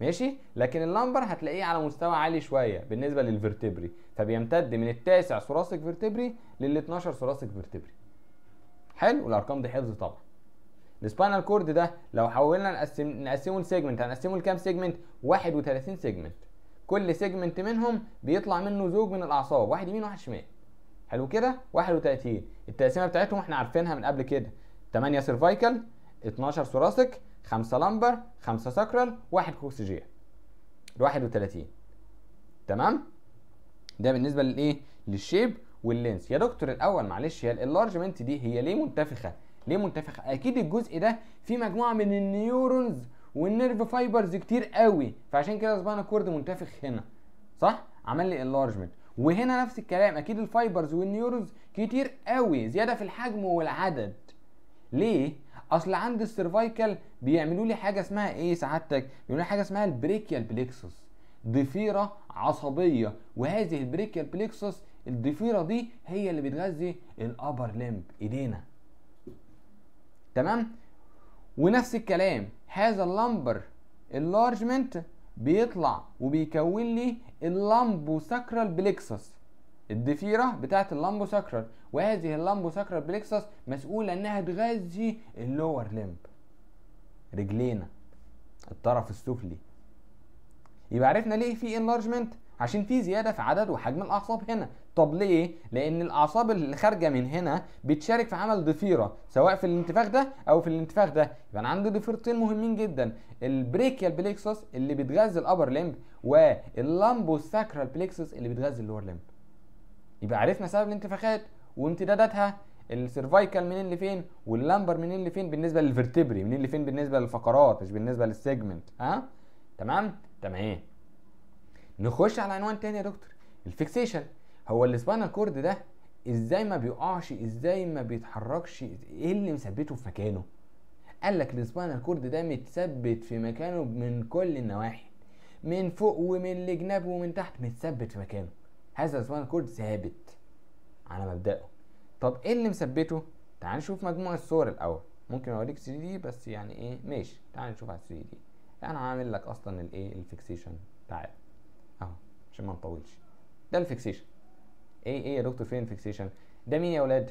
ماشي لكن اللامبر هتلاقيه على مستوى عالي شويه بالنسبه للفرتبري فبيمتد من التاسع ثراسك فيرتبري لل 12 ثراسك فيرتبري حلو الارقام دي حفظ طبعا السباينال كورد ده لو حولنا نقسم نقسمه لسيجمنت هنقسمه لكام سيجمنت 31 سيجمنت كل سيجمنت منهم بيطلع منه زوج من الاعصاب واحد يمين وواحد شمال حلو كده 31 التقسيمه بتاعتهم احنا عارفينها من قبل كده 8 سيرفايكال 12 ثوراسيك 5 لامبر 5 ساكرال 1 كوكسجيا 31 تمام ده بالنسبه للايه للشيب واللينس يا دكتور الاول معلش هي الانلارجمنت دي هي ليه منتفخه ليه منتفخه اكيد الجزء ده فيه مجموعه من النيورونز والنيرف فايبرز كتير قوي فعشان كده سباينال كورد منتفخ هنا صح عمل لي انلارجمنت وهنا نفس الكلام اكيد الفايبرز والنيورونز كتير قوي زياده في الحجم والعدد ليه اصل عند السيرفايكال بيعملوا لي حاجه اسمها ايه سعادتك بيعملوا لي حاجه اسمها البريكيال بليكسس ضفيره عصبيه وهذه البريكيال بليكسس الضفيره دي هي اللي بتغذي الابر لمب ايدينا تمام ونفس الكلام هذا اللمبر اللارجمنت بيطلع وبيكون لي اللامبو ساكرال بليكسس الضفيره بتاعه اللامبو ساكرال وهذه اللامبو ساكرال بليكسس مسؤوله انها تغذي اللور لمب رجلينا الطرف السفلي يبقى عرفنا ليه في انلارجمنت عشان في زياده في عدد وحجم الاعصاب هنا طب ليه؟ لأن الأعصاب اللي خارجة من هنا بتشارك في عمل ضفيرة سواء في الانتفاخ ده أو في الانتفاخ ده، يبقى أنا عندي ضفيرتين مهمين جدا، البريكيال بليكسوس اللي بتغذي الأبر لمب واللامبو ساكرال بليكسوس اللي بتغذي اللور لمب. يبقى عرفنا سبب الانتفاخات وامتداداتها السيرفايكال منين اللي فين واللامبر منين اللي فين بالنسبه للفرتبري منين اللي فين بالنسبه للفقرات مش بالنسبه للسيجمنت ها أه؟ تمام تمام نخش على عنوان تاني يا دكتور الفيكسيشن هو السباينال كورد ده ازاي ما بيقعش ازاي ما بيتحركش ايه اللي مثبته في مكانه قال لك السباينال كورد ده متثبت في مكانه من كل النواحي من فوق ومن الجناب ومن تحت متثبت في مكانه هذا السباينال كورد ثابت على مبدأه طب ايه اللي مثبته تعال نشوف مجموع الصور الاول ممكن اوريك 3 دي بس يعني ايه ماشي تعال نشوف على 3 دي انا عامل لك اصلا الايه الفيكسيشن تعال اهو عشان ما نطولش ده الفيكسيشن ايه ايه يا دكتور فين الفيكسيشن ده مين يا اولاد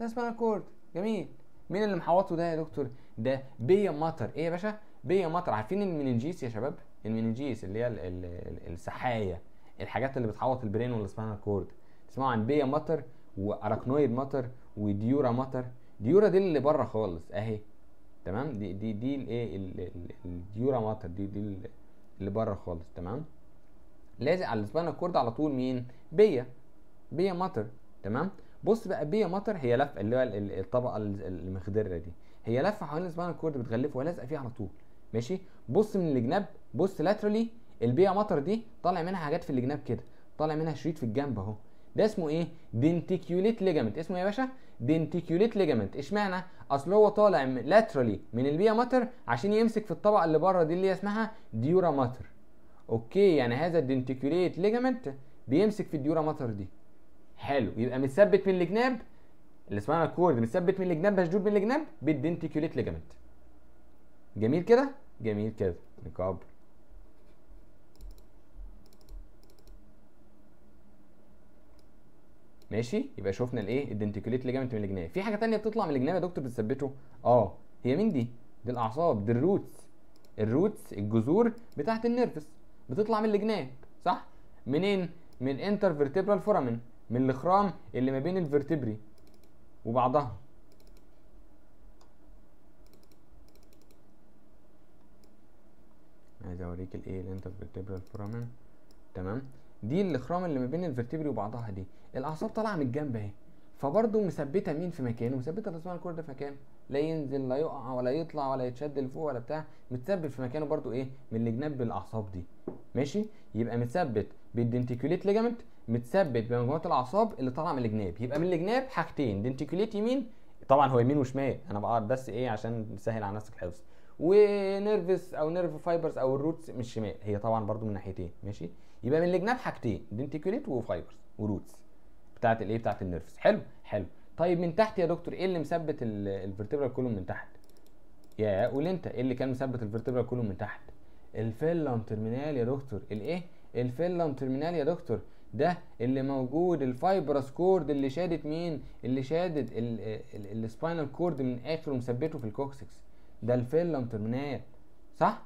ده اسمها كورد جميل مين اللي محوطه ده يا دكتور ده بيا مطر ايه يا باشا بيا مطر عارفين المننجيس يا شباب المننجيس اللي هي السحايا الحاجات اللي بتحوط البرين والسباينال كورد تسمعوا عن بيا مطر واراكنويد مطر وديورا مطر ديورا دي اللي بره خالص اهي تمام دي دي دي الايه الديورا مطر دي دي اللي بره خالص تمام لازق على السباينال كورد على طول مين بيا بيا ماتر تمام بص بقى بيا ماتر هي لفه اللي هو الطبقه المخضره دي هي لفه حوالين السباينال كورد بتغلفه ولازقه فيه على طول ماشي بص من الجناب بص لاترالي البيا ماتر دي طالع منها حاجات في الجناب كده طالع منها شريط في الجنب اهو ده اسمه ايه دنتيكيوليت ليجامنت اسمه ايه يا باشا دنتيكيوليت ليجامنت اشمعنى اصل هو طالع من لاترالي من البيا ماتر عشان يمسك في الطبقه اللي بره دي اللي اسمها ديورا ماتر اوكي يعني هذا الدنتيكيوليت ليجامنت بيمسك في الديورا ماتر دي حلو يبقى متثبت من الجناب اللي اسمها كورد متثبت من الجناب مشدود من الجناب بالدنتيكيوليت ليجامنت جميل كده جميل كده نكبر ماشي يبقى شفنا الايه الدنتيكوليت ليجامنت من الجناب في حاجه ثانيه بتطلع من الجناب يا دكتور بتثبته اه هي مين دي دي الاعصاب دي الروتس الروتس الجذور بتاعه النيرفس بتطلع من الجناب صح منين من انترفيرتبرال فورامين من الاخرام اللي ما بين الفرتبري وبعضها عايز اوريك الايه اللي انت تمام دي الاخرام اللي ما بين الفرتبري وبعضها دي الاعصاب طالعه من الجنب اهي فبرضه مثبته مين في مكانه مثبته الرسمه الكورة في مكانه لا ينزل لا يقع ولا يطلع ولا يتشد لفوق ولا بتاع متثبت في مكانه برضه ايه من الجناب بالاعصاب دي ماشي يبقى متثبت بالدنتيكوليت ليجامنت متثبت بمجموعه الاعصاب اللي طالعه من الجناب يبقى من الجناب حاجتين دنتيكوليت يمين طبعا هو يمين وشمال انا بقعد بس ايه عشان نسهل على نفسك الحفظ ونيرفس او نيرف فايبرز او الروتس من الشمال هي طبعا برده من ناحيتين ماشي يبقى من الجناب حاجتين دنتيكوليت وفايبرز وروتس بتاعه الايه بتاعه النيرفس حلو حلو طيب من تحت يا دكتور ايه اللي مثبت الفرتبرال كولوم من تحت يا قول انت ايه اللي كان مثبت الفرتبرال كولوم من تحت الفيلم ترمينال يا دكتور الايه الفيلم ترمينال يا دكتور ده اللي موجود الفايبرس كورد اللي شادت مين اللي شادت السباينال كورد من اخر ومثبته في الكوكسكس ده الفيلم ترمينال صح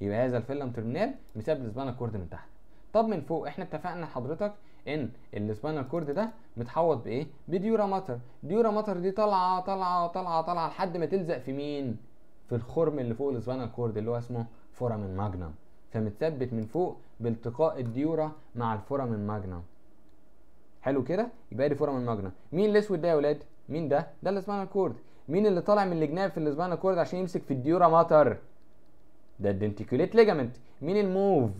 يبقى هذا الفيلم ترمينال مثبت السباينال كورد من تحت طب من فوق احنا اتفقنا حضرتك ان السباينال كورد ده متحوط بايه بديورا ماتر ديورا ماتر دي طالعه طالعه طالعه طالعه لحد ما تلزق في مين في الخرم اللي فوق السباينال كورد اللي هو اسمه فورامين ماجنم فمتثبت من فوق بالتقاء الديوره مع الفورم الماجنا حلو كده يبقى دي فورم الماجنا مين الاسود ده يا ولاد مين ده ده الاسبانال كورد مين اللي طالع من الجناب في الاسبانال كورد عشان يمسك في الديوره مطر ده الدنتيكوليت ليجامنت مين الموف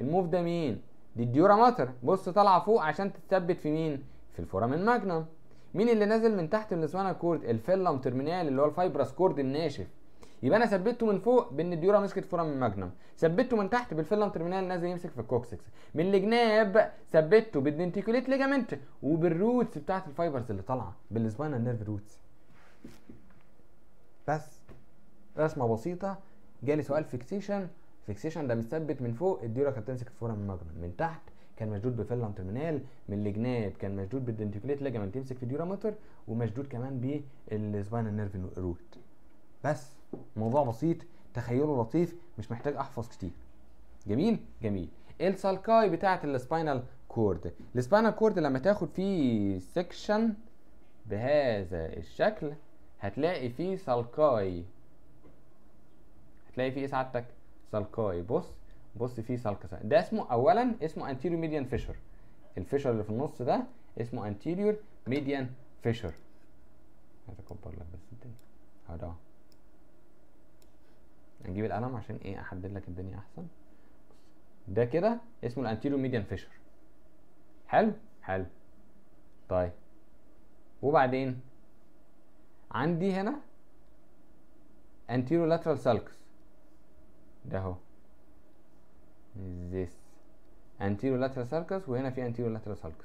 الموف ده مين دي الديوره ماتر بص طالعه فوق عشان تتثبت في مين في الفورم الماجنا مين اللي نازل من تحت من كورد الفيلم ترمينال اللي هو الفايبرس كورد الناشف يبقى انا ثبته من فوق بان الديورا مسكت من ماجنم ثبته من تحت بالفيلم ترمينال نازل يمسك في الكوكسكس من الجناب ثبته بالدنتيكوليت ليجامنت وبالروتس بتاعت الفايبرز اللي طالعه بالسباينال نيرف روتس بس رسمه بسيطه جالي سؤال فيكسيشن فيكسيشن ده متثبت من فوق الديورا كانت بتمسك الفورامين ماجنم من تحت كان مشدود بفيلم ترمينال من الجناب كان مشدود بالدنتيكوليت ليجامنت يمسك في موتور ومشدود كمان بالسباينال نيرف روت بس موضوع بسيط تخيله لطيف مش محتاج احفظ كتير جميل جميل السالكاي بتاعه السباينال كورد السباينال كورد لما تاخد فيه سيكشن بهذا الشكل هتلاقي فيه سالكاي هتلاقي فيه ايه سعادتك سالكاي بص بص فيه سالكاي ده اسمه اولا اسمه انتيريور ميديان فيشر الفيشر اللي في النص ده اسمه انتيريور ميديان فيشر عايز لك بس الدنيا اهو نجيب القلم عشان ايه احدد لك الدنيا احسن ده كده اسمه الانتيرو ميديان فيشر حلو حلو طيب وبعدين عندي هنا انتيرو لاترال سالكس ده اهو ذس انتيرو لاترال سالكس وهنا في انتيرو لاترال سالكس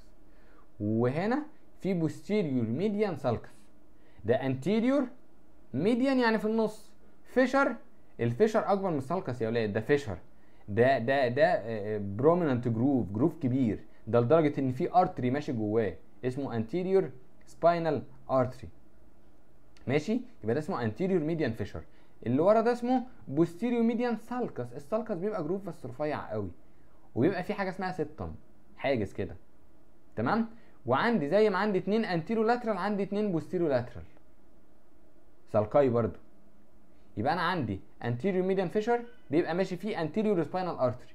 وهنا في posterior median سالكس ده انتيرور ميديان يعني في النص فيشر الفيشر اكبر من يا ولاد ده فيشر ده ده ده بروميننت جروف جروف كبير ده لدرجه ان في ارتري ماشي جواه اسمه انتيريور سباينال ارتري ماشي يبقى ده اسمه انتيريور ميديان فيشر اللي ورا ده اسمه بوستيريو ميديان سالكس السالكس بيبقى جروف بس رفيع قوي وبيبقى في حاجه اسمها سبتم حاجز كده تمام وعندي زي ما عندي اتنين انتيرو لاترال عندي اتنين بوستيريو لاترال سالكاي برضو يبقى انا عندي anterior median fissure بيبقى ماشي فيه anterior spinal artery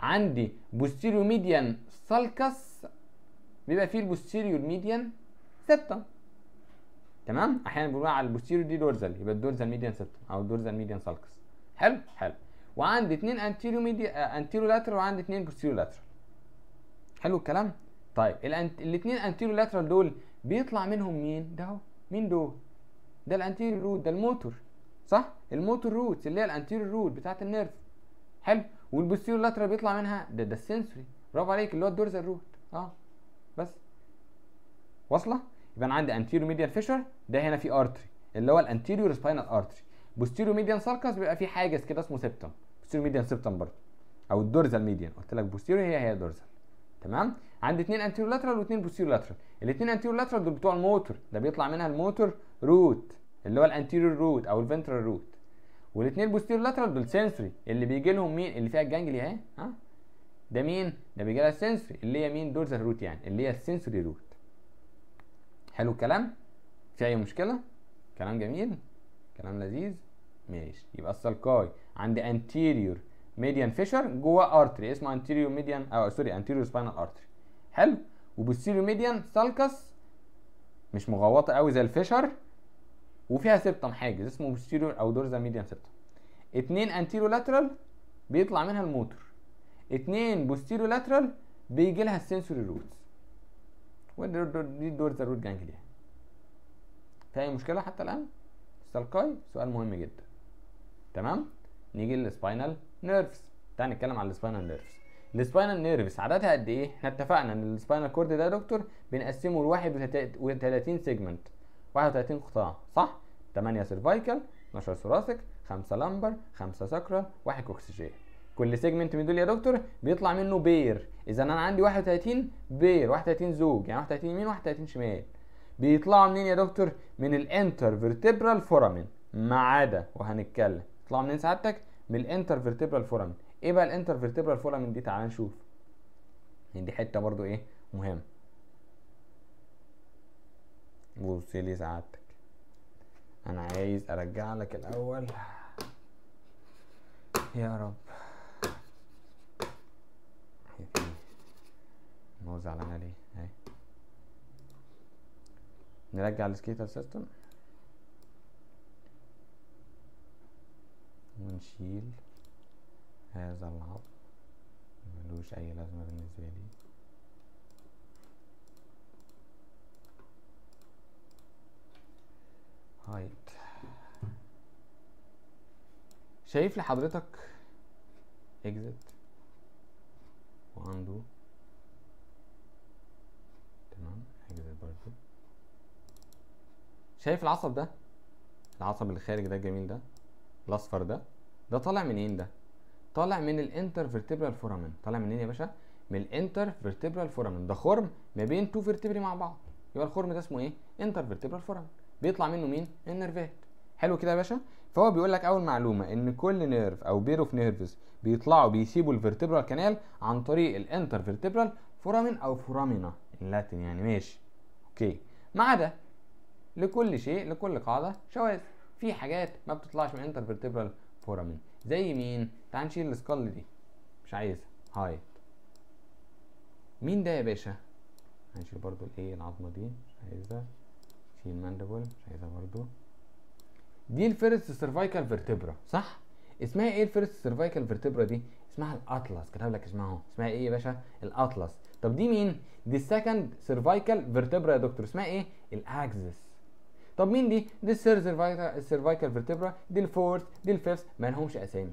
عندي posterior median sulcus بيبقى فيه posterior median septum تمام احيانا بنقول على البوستيريور دي دورزال يبقى الدورزال ميديان سبتم او الدورزال ميديان سالكس حلو حلو وعندي اثنين انتيريو ميديا انتيريو لاترال وعندي اثنين بوستيريو لاترال حلو الكلام طيب الاثنين انتيريو لاترال دول بيطلع منهم مين ده مين دول ده الانتيريو ده الموتور صح الموتور روت اللي هي الانتيريور روت بتاعه النيرف حلو والبوستيريور لاترال بيطلع منها ده ده السنسوري برافو عليك اللي هو الدورزال روت اه بس واصله يبقى انا عندي انتيريور ميديال فيشر ده هنا في ارتري اللي هو الانتيريور سباينال ارتري بوستيريور ميديان ساركس بيبقى في حاجز كده اسمه سبتم بوستيريور ميديان سبتم برضه او الدورزال ميديان قلت لك بوستيريور هي هي دورزال تمام عندي اثنين انتيريور لاترال واثنين بوستيريور لاترال الاثنين انتيريور لاترال دول بتوع الموتور ده بيطلع منها الموتور روت اللي هو الانتيريور روت او الفنترال روت والاثنين بوستيريور لاترال دول سنسري اللي بيجي لهم مين اللي فيها الجانجليا اهي ها ده مين ده بيجي لها السنسري اللي هي مين دورزال روت يعني اللي هي السنسري روت حلو الكلام في اي مشكله كلام جميل كلام لذيذ ماشي يبقى السلكاي عند anterior median fissure جوه ارتري اسمه anterior median او آه، سوري anterior spinal artery حلو وبوستيريور median سالكس مش مغوطه قوي زي الفيشر وفيها سبتم حاجز اسمه بوستيريور او دورزا ميديان سبتم اتنين انتيرو لاترال بيطلع منها الموتور اتنين بوستيريو لاترال بيجي لها السنسوري روتس ودي الدورزا روت جانجليا في اي مشكله حتى الان سالكاي سؤال مهم جدا تمام نيجي للسباينال نيرفز تعال نتكلم على السباينال نيرفز السباينال نيرفز عددها قد ايه احنا اتفقنا ان السباينال كورد ده يا دكتور بنقسمه ل 31 سيجمنت 31 قطاع صح 8 سيرفايكال 12 ثوراسيك 5 لامبر 5 ساكرال 1 كوكسجين كل سيجمنت من دول يا دكتور بيطلع منه بير اذا انا عندي 31 بير 31 زوج يعني 31 يمين 31 شمال بيطلعوا منين يا دكتور من الانتر فيرتبرال فورامين ما عدا وهنتكلم يطلعوا منين سعادتك من الانتر فيرتبرال فورامين ايه بقى الانتر فيرتبرال فورامين دي تعال نشوف يعني دي حته برضو ايه مهمه لي سعادتك انا عايز ارجع لك الاول يا رب ما زعلانه ليه اهي نرجع السكيتر سيستم ونشيل هذا العظم ملوش اي لازمه بالنسبه لي هايد طيب. شايف لحضرتك اكزت وعنده تمام اكزت برضو شايف العصب ده العصب الخارج ده الجميل ده الاصفر ده ده طالع منين ده طالع من الانتر فيرتبرال فورامين طالع منين يا باشا من الانتر فيرتبرال فورامين ده خرم ما بين تو فيرتبري مع بعض يبقى الخرم ده اسمه ايه انتر فيرتبرال فورامين بيطلع منه مين النيرفات حلو كده يا باشا فهو بيقول لك اول معلومه ان كل نيرف او بير اوف نيرفز بيطلعوا بيسيبوا الفيرتبرال كانال عن طريق الانتر فيرتبرال فورامين او فورامينا اللاتين يعني ماشي اوكي ما عدا لكل شيء لكل قاعده شواذ في حاجات ما بتطلعش من انتر فيرتبرال فورامين زي مين تعال نشيل السكال دي مش عايزها هايت مين ده يا باشا هنشيل برضو الايه العظمه دي مش عايزها في الماندبل شايفها برضو دي الفيرست سيرفايكال فيرتبرا صح اسمها ايه الفيرست سيرفايكال فيرتبرا دي اسمها الاطلس كتب لك اسمها اهو اسمها ايه يا باشا الاطلس طب دي مين دي السكند سيرفايكال فيرتبرا يا دكتور اسمها ايه الاكسس طب مين دي دي السيرفايكال سيرفايكال فيرتبرا دي الفورث دي الفيفث ما لهمش اسامي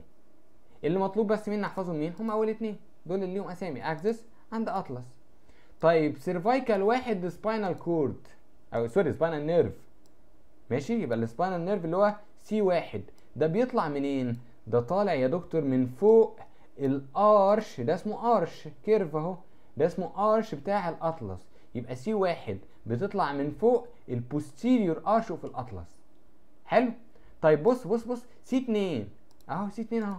اللي مطلوب بس مني احفظهم مين هم اول اثنين دول اللي لهم اسامي اكسس عند اطلس طيب سيرفايكال واحد سباينال كورد او سوري سباينال نيرف ماشي يبقى السباينال نيرف اللي هو سي واحد ده بيطلع منين ده طالع يا دكتور من فوق الارش ده اسمه ارش كيرف اهو ده اسمه ارش بتاع الاطلس يبقى سي واحد بتطلع من فوق البوستيريور ارش اوف الاطلس حلو طيب بص بص بص سي 2 اهو سي 2 اهو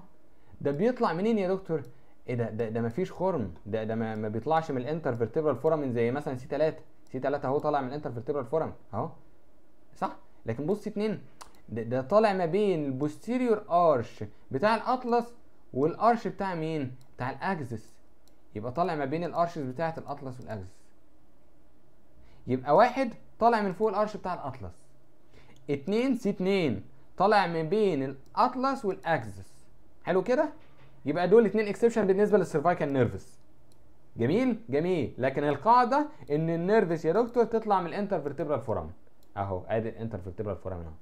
ده بيطلع منين يا دكتور ايه ده ده, ده مفيش خرم ده ده ما, بيطلعش من الانترفيرتبرال فورامين زي مثلا سي 3 سي 3 اهو طالع من فيرتيبرال فورم اهو صح لكن بص 2 ده, ده طالع ما بين البوستيريور ارش بتاع الاطلس والارش بتاع مين بتاع الاكسس يبقى طالع ما بين الارشز بتاعه الاطلس والاكسس يبقى واحد طالع من فوق الارش بتاع الاطلس 2 سي 2 طالع ما بين الاطلس والاكسس حلو كده يبقى دول اتنين اكسبشن بالنسبه للسيرفايكال نيرفز جميل جميل لكن القاعده ان النيرفس يا دكتور تطلع من الانترفيرتبرال فورام اهو ادي الانترفيرتبرال فورام اهو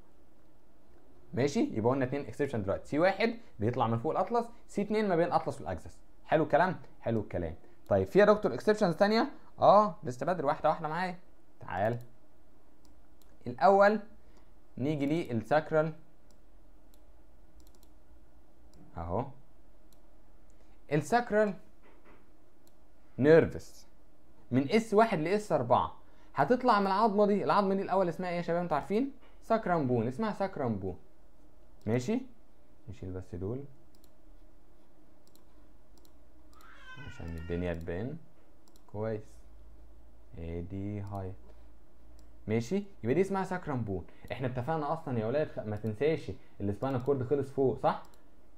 ماشي يبقى قلنا اثنين اكسبشن دلوقتي سي واحد بيطلع من فوق الاطلس سي اثنين ما بين الاطلس والاكسس حلو الكلام حلو الكلام طيب في يا دكتور اكسبشنز ثانيه اه لسه بدري واحده واحده معايا تعال الاول نيجي ليه الساكرال اهو الساكرال نيرفس من اس 1 لاس 4 هتطلع من العظمه دي العظمه دي الاول اسمها ايه يا شباب انتوا عارفين ساكرامبون اسمها ساكرامبون ماشي نشيل بس دول عشان الدنيا تبان كويس ادي إيه هايت ماشي يبقى دي اسمها ساكرامبون احنا اتفقنا اصلا يا ولاد ما تنساش السباينال كورد خلص فوق صح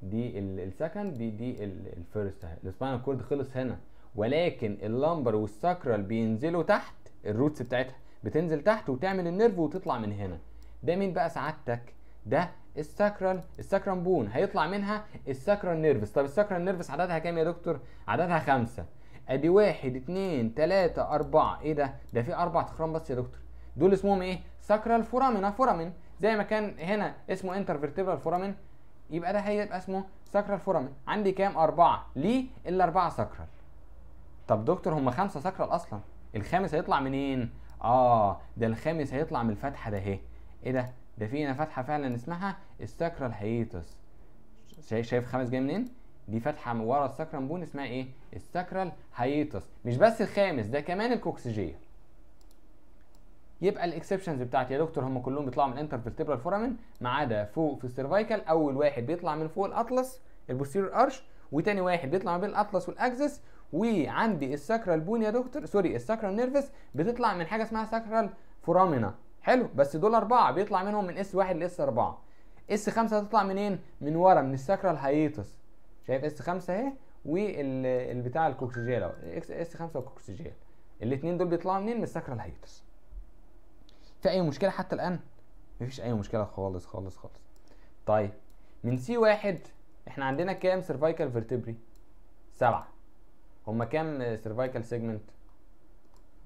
دي السكند دي دي الفيرست السباينال كورد خلص هنا ولكن اللمبر والساكرال بينزلوا تحت الروتس بتاعتها بتنزل تحت وتعمل النيرف وتطلع من هنا ده مين بقى سعادتك ده الساكرال الساكرام بون هيطلع منها الساكرال نيرفس طب الساكرال نيرفس عددها كام يا دكتور عددها خمسة ادي واحد اتنين تلاتة اربعة ايه ده ده في اربع تخرام بس يا دكتور دول اسمهم ايه ساكرال فورامين فورامين زي ما كان هنا اسمه فيرتيبرال فورامين يبقى ده هيبقى اسمه ساكرال فورامين عندي كام اربعة ليه الا اربعة ساكرال طب دكتور هم خمسه ساكرال اصلا الخامس هيطلع منين اه ده الخامس هيطلع من الفتحه ده اهي ايه ده ده في هنا فتحه فعلا اسمها الساكرال هيتس شايف خمس جاي منين دي فتحه من ورا الساكرال بون اسمها ايه الساكرال هيتس مش بس الخامس ده كمان الكوكسجيه يبقى الاكسبشنز بتاعتي يا دكتور هم كلهم بيطلعوا من فيرتبرال فورامين ما عدا فوق في السيرفايكال اول واحد بيطلع من فوق الاطلس البوستيريور ارش وتاني واحد بيطلع ما بين الاطلس والاكسس وعندي الساكرال بون يا دكتور سوري الساكرال نيرفس بتطلع من حاجه اسمها ساكرال فورامينا حلو بس دول اربعه بيطلع منهم من اس 1 لاس 4 اس 5 هتطلع منين؟ من ورا من الساكرال هايتس شايف اس 5 اهي والبتاع الكوكسجيل اهو اس 5 والكوكسجيل الاثنين دول بيطلعوا منين؟ من الساكرال هايتس في اي مشكله حتى الان؟ مفيش اي مشكله خالص خالص خالص طيب من سي واحد احنا عندنا كام سيرفايكال فيرتبري؟ سبعه هما كام سيرفايكال سيجمنت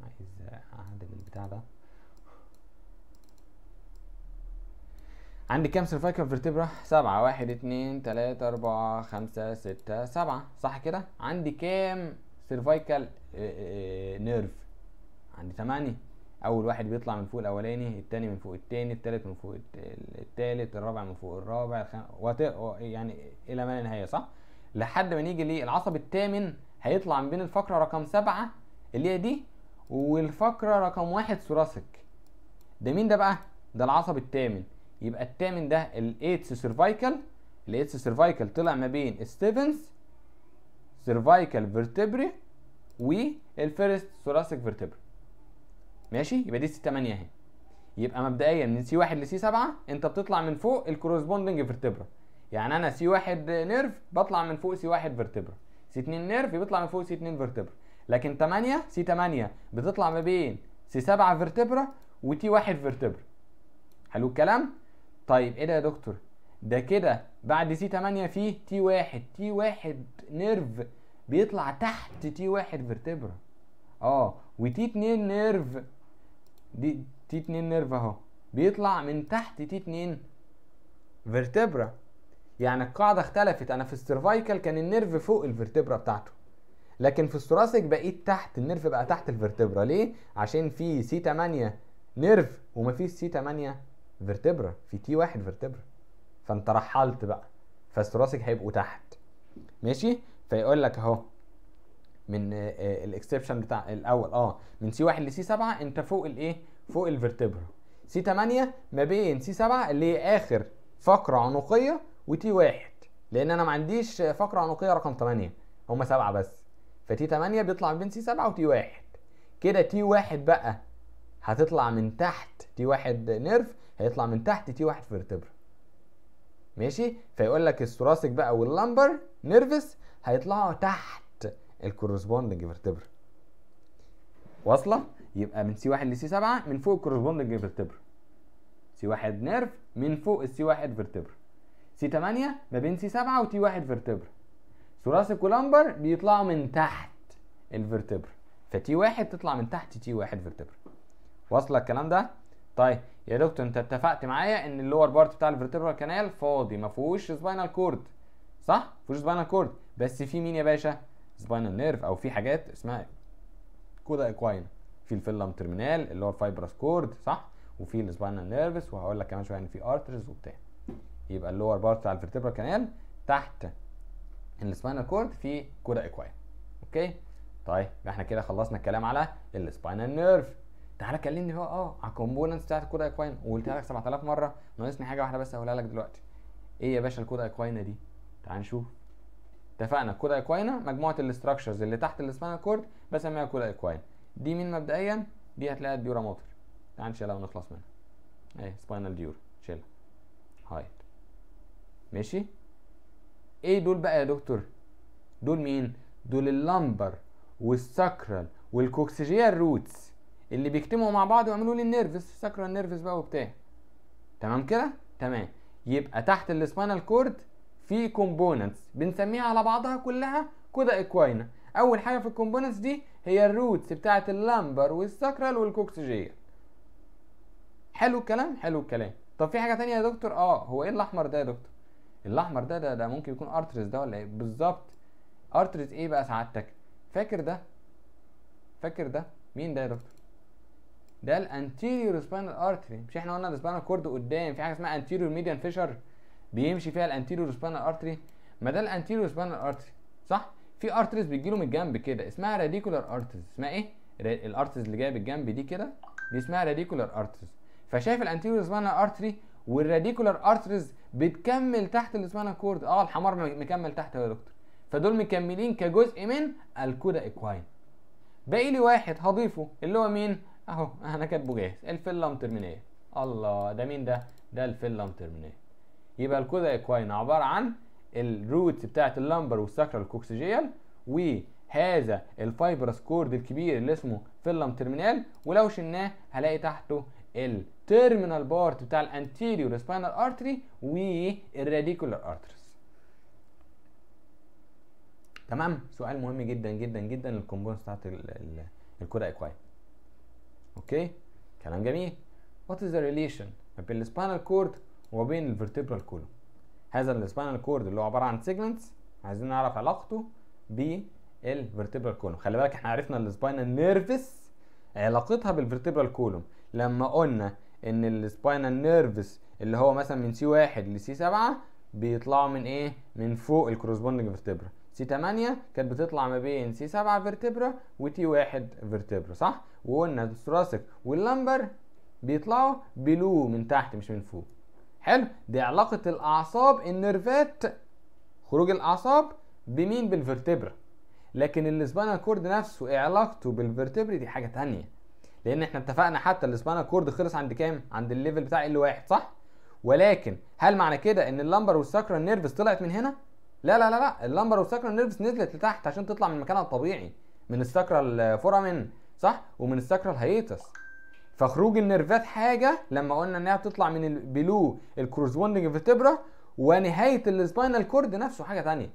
عايز اعدل البتاع ده عندي كام سيرفايكال فيرتبرا سبعة واحد اتنين تلاتة اربعة خمسة ستة سبعة صح كده عندي كام سيرفايكال آه، آه، نيرف عندي ثمانية اول واحد بيطلع من فوق الاولاني التاني من فوق التاني التالت من فوق التالت الرابع من فوق الرابع الخم... وت... يعني الى ما لا نهايه صح لحد ما نيجي للعصب الثامن هيطلع من بين الفقرة رقم سبعة اللي هي دي والفقرة رقم واحد ثراسك ده مين ده بقى؟ ده العصب التامن يبقى التامن ده الايتس سيرفايكال الايتس سيرفايكال طلع ما بين ستيفنز سيرفايكال فيرتبري والفيرست ثراسك فيرتبري ماشي يبقى دي السي 8 اهي يبقى مبدئيا من سي 1 لسي 7 انت بتطلع من فوق الكروسبوندنج فيرتبرا يعني انا سي 1 نيرف بطلع من فوق سي 1 فيرتبرا سي 2 نيرف بيطلع من فوق سي 2 فيرتبرا لكن 8 سي 8 بتطلع ما بين سي 7 فيرتبرا وتي 1 فيرتبرا حلو الكلام طيب ايه ده يا دكتور ده كده بعد سي 8 فيه تي 1 تي 1 نيرف بيطلع تحت تي 1 فيرتبرا اه وتي 2 نيرف دي تي 2 نيرف اهو بيطلع من تحت تي 2 فيرتبرا يعني القاعده اختلفت انا في السيرفايكال كان النيرف فوق الفرتبرا بتاعته لكن في الثوراسيك بقيت تحت النيرف بقى تحت الفرتبرا ليه عشان في سي 8 نيرف ومفيش سي 8 فيرتبرا في تي واحد فيرتبرا فانت رحلت بقى فالثوراسيك هيبقوا تحت ماشي فيقول لك اهو من آه، آه، الاكسبشن بتاع الاول اه من سي 1 لسي 7 انت فوق الايه فوق الفيرتبرا سي 8 ما بين سي 7 اللي هي اخر فقره عنقيه وتي واحد لان انا ما عنديش فقره عنقيه رقم 8 هما سبعه بس فتي 8 بيطلع من بين سي 7 وتي واحد كده تي واحد بقى هتطلع من تحت تي واحد نيرف هيطلع من تحت تي واحد فيرتبرا ماشي فيقول لك الثراسك بقى واللمبر نيرفس هيطلعوا تحت الكورسبوندنج فيرتبرا واصله يبقى من سي 1 لسي 7 من فوق الكورسبوندنج فيرتبرا سي 1 نيرف من فوق السي 1 فيرتبرا سي 8 ما بين سي 7 وتي 1 فيرتبرا ثلاثي كولامبر بيطلعوا من تحت الفيرتبرا فتي 1 تطلع من تحت تي 1 فيرتبرا واصل الكلام ده طيب يا دكتور انت اتفقت معايا ان اللور بارت بتاع الفيرتبرال كانال فاضي ما فيهوش سباينال كورد صح ما فيهوش سباينال كورد بس في مين يا باشا سباينال نيرف او في حاجات اسمها كودا اكواين في الفيلم ترمينال اللي هو الفايبرس كورد صح وفي السباينال نيرفس وهقول لك كمان شويه ان في ارترز وبتاع يبقى اللور بارت بتاع الفرتبرال كانال تحت السباينال كورد في كودا اكوايا اوكي طيب احنا كده خلصنا الكلام على السباينال نيرف تعالى كلمني بقى اه على الكومبوننتس بتاعت الكودا اكواين وقلتها لك 7000 مره ناقصني حاجه واحده بس هقولها لك دلوقتي ايه يا باشا الكودا اكواينا دي تعال نشوف اتفقنا الكودا اكواينا مجموعه الاستراكشرز اللي تحت السباينال كورد بسميها كودا اكواين دي مين مبدئيا دي هتلاقيها الديورا موتر تعال نشيلها ونخلص منها اهي سباينال ديورا شيلها هايت ماشي ايه دول بقى يا دكتور دول مين دول اللمبر والساكرال والكوكسيجيال روتس اللي بيجتمعوا مع بعض ويعملوا لي النيرفس الساكرال نيرفس بقى وبتاع تمام كده تمام يبقى تحت الاسبينال كورد في كومبوننتس بنسميها على بعضها كلها كودا اكواينا اول حاجه في الكومبوننتس دي هي الروتس بتاعه اللمبر والساكرال والكوكسيجيال حلو الكلام حلو الكلام طب في حاجه ثانيه يا دكتور اه هو ايه الاحمر ده يا دكتور الاحمر ده ده, ده ممكن يكون ارترز ده ولا ايه بالظبط ارترز ايه بقى سعادتك فاكر ده فاكر ده مين ده يا دكتور ده الانتيريور سباينال ارتري مش احنا قلنا السباينال كورد قدام في حاجه اسمها انتيريور ميديان فيشر بيمشي فيها الانتيريور سباينال ارتري ما ده الانتيريور سباينال ارتري صح في ارتريز بتجيله من الجنب كده اسمها راديكولار ارتريز اسمها ايه الارتريز اللي جايه بالجنب دي كده دي اسمها راديكولار ارتريز فشايف الانتيريور سباينال ارتري والراديكولار ارتريز بتكمل تحت اللي اسمها كورد اه الحمار مكمل تحت يا دكتور فدول مكملين كجزء من الكودا اكواين باقي لي واحد هضيفه اللي هو مين اهو انا كاتبه جاهز الفيلم ترمينيه الله ده مين ده ده الفيلم ترمينيه يبقى الكودا اكواين عباره عن الروتس بتاعت اللمبر والساكرال كوكسيجيال وهذا الفايبرس كورد الكبير اللي اسمه فيلم ترمينال ولو شلناه هلاقي تحته ال terminal part بتاع anterior spinal artery ارتري radicular arteries تمام سؤال مهم جدا جدا جدا للكومبوننتس بتاعت الكوره اكواي اوكي كلام جميل وات از ذا ريليشن ما بين السباينال كورد وبين vertebral كولوم هذا spinal كورد اللي هو عباره عن سيجمنتس عايزين نعرف علاقته بالفرتبرال كولوم خلي بالك احنا عرفنا spinal نيرفس علاقتها بالفرتبرال كولوم لما قلنا ان السباينال نيرفز اللي هو مثلا من سي 1 لسي 7 بيطلعوا من ايه من فوق الكروسبوندنج فيرتبرا سي 8 كانت بتطلع ما بين سي 7 فيرتبرا وتي 1 فيرتبرا صح وقلنا الثراسك واللمبر بيطلعوا بلو من تحت مش من فوق حلو دي علاقه الاعصاب النيرفات خروج الاعصاب بمين بالفرتبرا لكن السباينال كورد نفسه علاقته بالفيرتبرا دي حاجه تانية لان احنا اتفقنا حتى السبانا كورد خلص عند كام عند الليفل بتاع ال 1 صح ولكن هل معنى كده ان اللمبر والساكرال نيرفز طلعت من هنا لا لا لا لا اللمبر والساكرال نيرفز نزلت لتحت عشان تطلع من مكانها الطبيعي من الساكرال الفورامين صح ومن الساكرال هيتس فخروج النيرفات حاجه لما قلنا انها بتطلع من البلو الكورسبوندنج فيرتبرا ونهايه السباينال كورد نفسه حاجه ثانيه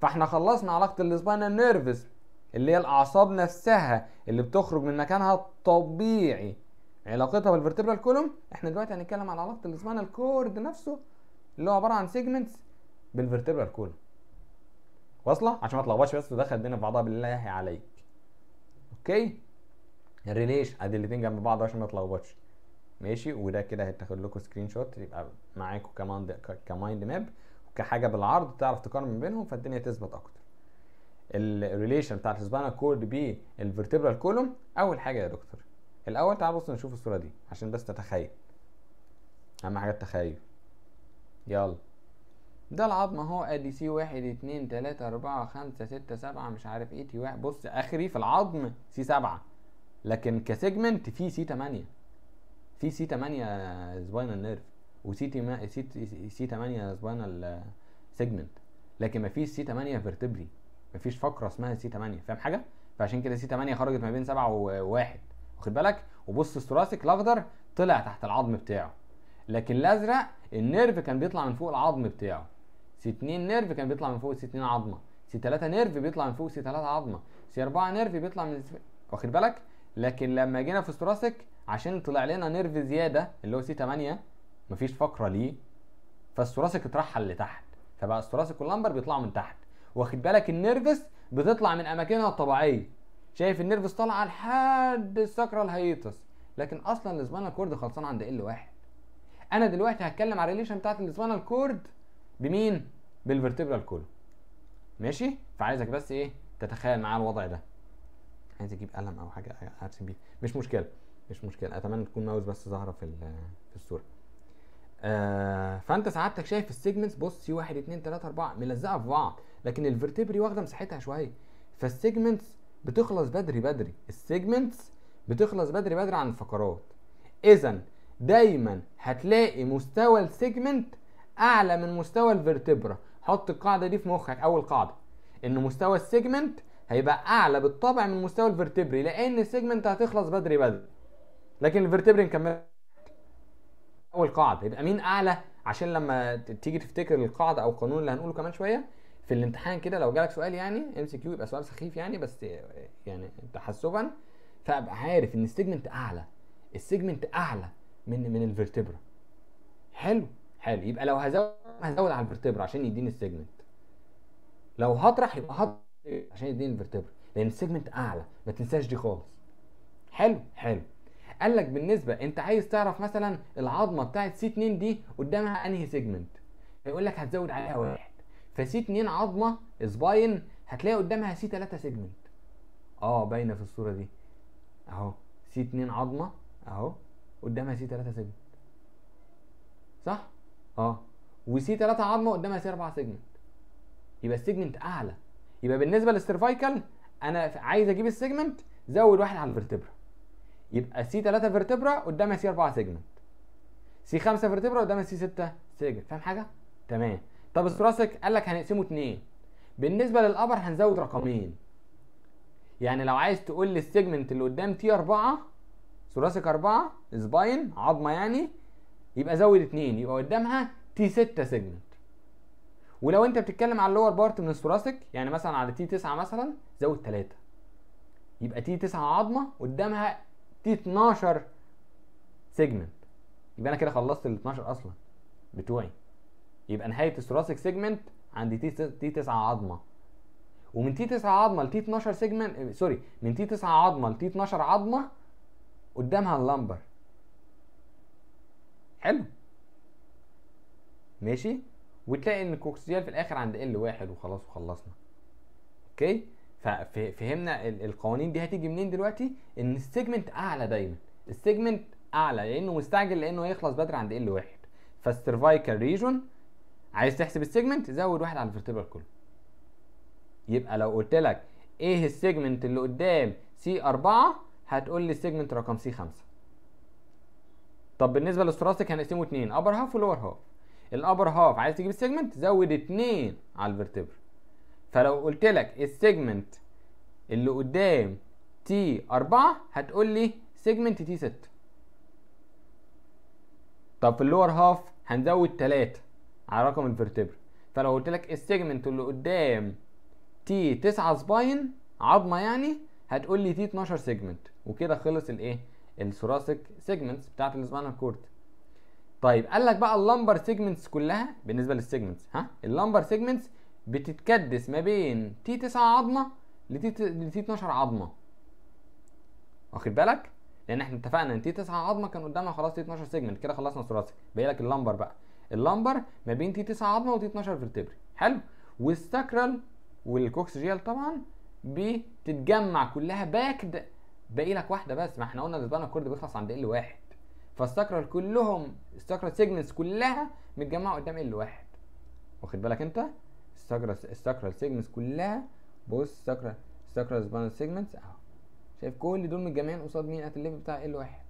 فاحنا خلصنا علاقه السباينال نيرفز اللي هي الاعصاب نفسها اللي بتخرج من مكانها الطبيعي علاقتها بالفرتبرال كولوم احنا دلوقتي هنتكلم على علاقه السباينال كورد نفسه اللي هو عباره عن سيجمنتس بالفرتبرال كولوم واصله عشان ما تلخبطش بس ودخل الدنيا في بعضها بالله عليك اوكي الريليشن ادي الاتنين جنب بعض عشان ما تلخبطش ماشي وده كده هتاخد لكم سكرين شوت يبقى معاكم كمان كمايند ماب وكحاجه بالعرض تعرف تقارن ما بينهم فالدنيا تثبت اكتر الريليشن بتاعت السباينال كورد بالفيرتبرال كولوم اول حاجه يا دكتور الاول تعال بص نشوف الصوره دي عشان بس تتخيل اهم حاجه التخيل يلا ده العظم اهو ادي سي 1 2 3 4 5 6 7 مش عارف ايه تي واحد بص اخري في العظم سي 7 لكن كسيجمنت في سي 8 في سي 8 سباينال نيرف وسي تي سي 8 سباينال سيجمنت لكن فيش سي 8 فيرتبري مفيش فقره اسمها سي 8 فاهم حاجه فعشان كده سي 8 خرجت ما بين 7 و1 واخد بالك وبص الثوراسيك الاخضر طلع تحت العظم بتاعه لكن الازرق النيرف كان بيطلع من فوق العظم بتاعه سي 2 نيرف كان بيطلع من فوق سي 2 عظمه سي 3 نيرف بيطلع من فوق سي 3 عظمه سي 4 نيرف بيطلع من واخد بالك لكن لما جينا في الثوراسيك عشان طلع لنا نيرف زياده اللي هو سي 8 مفيش فقره ليه فالثوراسيك اترحل لتحت فبقى الثوراسيك واللمبر بيطلعوا من تحت واخد بالك النرفس بتطلع من اماكنها الطبيعيه شايف النرفس طالعه لحد الساكرال الهيطس لكن اصلا السباينال كورد خلصان عند ال واحد انا دلوقتي هتكلم على الريليشن بتاعت السباينال كورد بمين بالفرتبرال كولوم ماشي فعايزك بس ايه تتخيل معايا الوضع ده عايز اجيب قلم او حاجه ارسم بيه مش مشكله مش مشكله اتمنى تكون ماوس بس ظاهره في في الصوره آه فانت سعادتك شايف السيجمنتس بص سي 1 2 3 4 ملزقه في بعض لكن الفرتبري واخده مساحتها شويه فالسيجمنتس بتخلص بدري بدري السيجمنتس بتخلص بدري بدري عن الفقرات اذا دايما هتلاقي مستوى السيجمنت اعلى من مستوى الفرتبرا حط القاعده دي في مخك اول قاعده ان مستوى السيجمنت هيبقى اعلى بالطبع من مستوى الفرتبري لان السيجمنت هتخلص بدري بدري لكن الفرتبري نكمل اول قاعده يبقى مين اعلى عشان لما تيجي تفتكر القاعده او القانون اللي هنقوله كمان شويه في الامتحان كده لو جالك سؤال يعني ام سي كيو يبقى سؤال سخيف يعني بس يعني تحسبا فابقى عارف ان السيجمنت اعلى السيجمنت اعلى من من الفرتبرا حلو حلو يبقى لو هزود هزود على الفرتبرا عشان يديني السيجمنت لو هطرح يبقى هطرح عشان يديني الفرتبرا لان السيجمنت اعلى ما تنساش دي خالص حلو حلو قال لك بالنسبه انت عايز تعرف مثلا العظمه بتاعت سي 2 دي قدامها انهي سيجمنت فيقول لك هتزود عليها واحد فسي 2 عظمه سباين هتلاقي قدامها سي 3 سيجمنت اه باينه في الصوره دي اهو سي 2 عظمه اهو قدامها سي 3 سيجمنت صح اه وسي 3 عظمه قدامها سي 4 سيجمنت يبقى السيجمنت اعلى يبقى بالنسبه للسيرفايكال انا عايز اجيب السيجمنت زود واحد على الفرتبرا يبقى سي 3 فرتبرا قدامها سي 4 سيجمنت سي 5 فرتبرا قدامها سي 6 سيجمنت فاهم حاجه تمام طب الثراسك قال لك هنقسمه اتنين بالنسبه للابر هنزود رقمين يعني لو عايز تقول لي السيجمنت اللي قدام تي 4 ثراسك 4 سباين عظمه يعني يبقى زود اتنين يبقى قدامها تي 6 سيجمنت ولو انت بتتكلم على اللور بارت من الثراسك يعني مثلا على تي 9 مثلا زود 3 يبقى تي 9 عظمه قدامها تي 12 سيجمنت يبقى انا كده خلصت ال 12 اصلا بتوعي يبقى نهايه الثوراسيك سيجمنت عند تي تي 9 عظمه ومن تي 9 عظمه لتي 12 سيجمنت سوري من تي 9 عظمه لتي 12 عظمه قدامها اللمبر حلو ماشي وتلاقي ان الكوكسيال في الاخر عند ال واحد وخلاص وخلصنا اوكي ففهمنا القوانين دي هتيجي منين دلوقتي ان السيجمنت اعلى دايما السيجمنت اعلى لانه مستعجل لانه هيخلص بدري عند ال واحد فالسيرفايكال ريجون عايز تحسب السيجمنت زود واحد على الفيرتبرال كله يبقى لو قلت لك ايه السيجمنت اللي قدام سي 4 هتقول لي السيجمنت رقم سي 5 طب بالنسبه للثوراسيك هنقسمه اتنين ابر هاف ولور هاف الابر هاف عايز تجيب السيجمنت زود اثنين على الفيرتبرال فلو قلت لك السيجمنت اللي قدام تي 4 هتقول لي سيجمنت تي 6 طب في اللور هاف هنزود 3 على رقم الفرتبرا فلو قلت لك السيجمنت اللي قدام تي 9 سباين عظمه يعني هتقول لي تي 12 سيجمنت وكده خلص الايه الثوراسيك سيجمنتس بتاعت السباينال كورد طيب قال لك بقى اللمبر سيجمنتس كلها بالنسبه للسيجمنتس ها اللمبر سيجمنتس بتتكدس ما بين تي 9 عظمه لتي 12 عظمه واخد بالك لان احنا اتفقنا ان تي 9 عظمه كان قدامها خلاص تي 12 سيجمنت كده خلصنا ثوراسيك باقي لك اللمبر بقى اللمبر ما بين تي 9 عظمه وتي 12 فيرتبري حلو والساكرال والكوكسجيال طبعا بتتجمع كلها باكد باقي لك واحده بس ما احنا قلنا الاسبانال كورد بيخلص عند ال واحد فالساكرال كلهم الساكرال سيجنس كلها متجمعه قدام ال واحد واخد بالك انت الساكرال الساكرال كلها بص الساكرال الساكرال سبانال سيجمنتس اهو شايف كل دول متجمعين قصاد مين ات بتاع ال واحد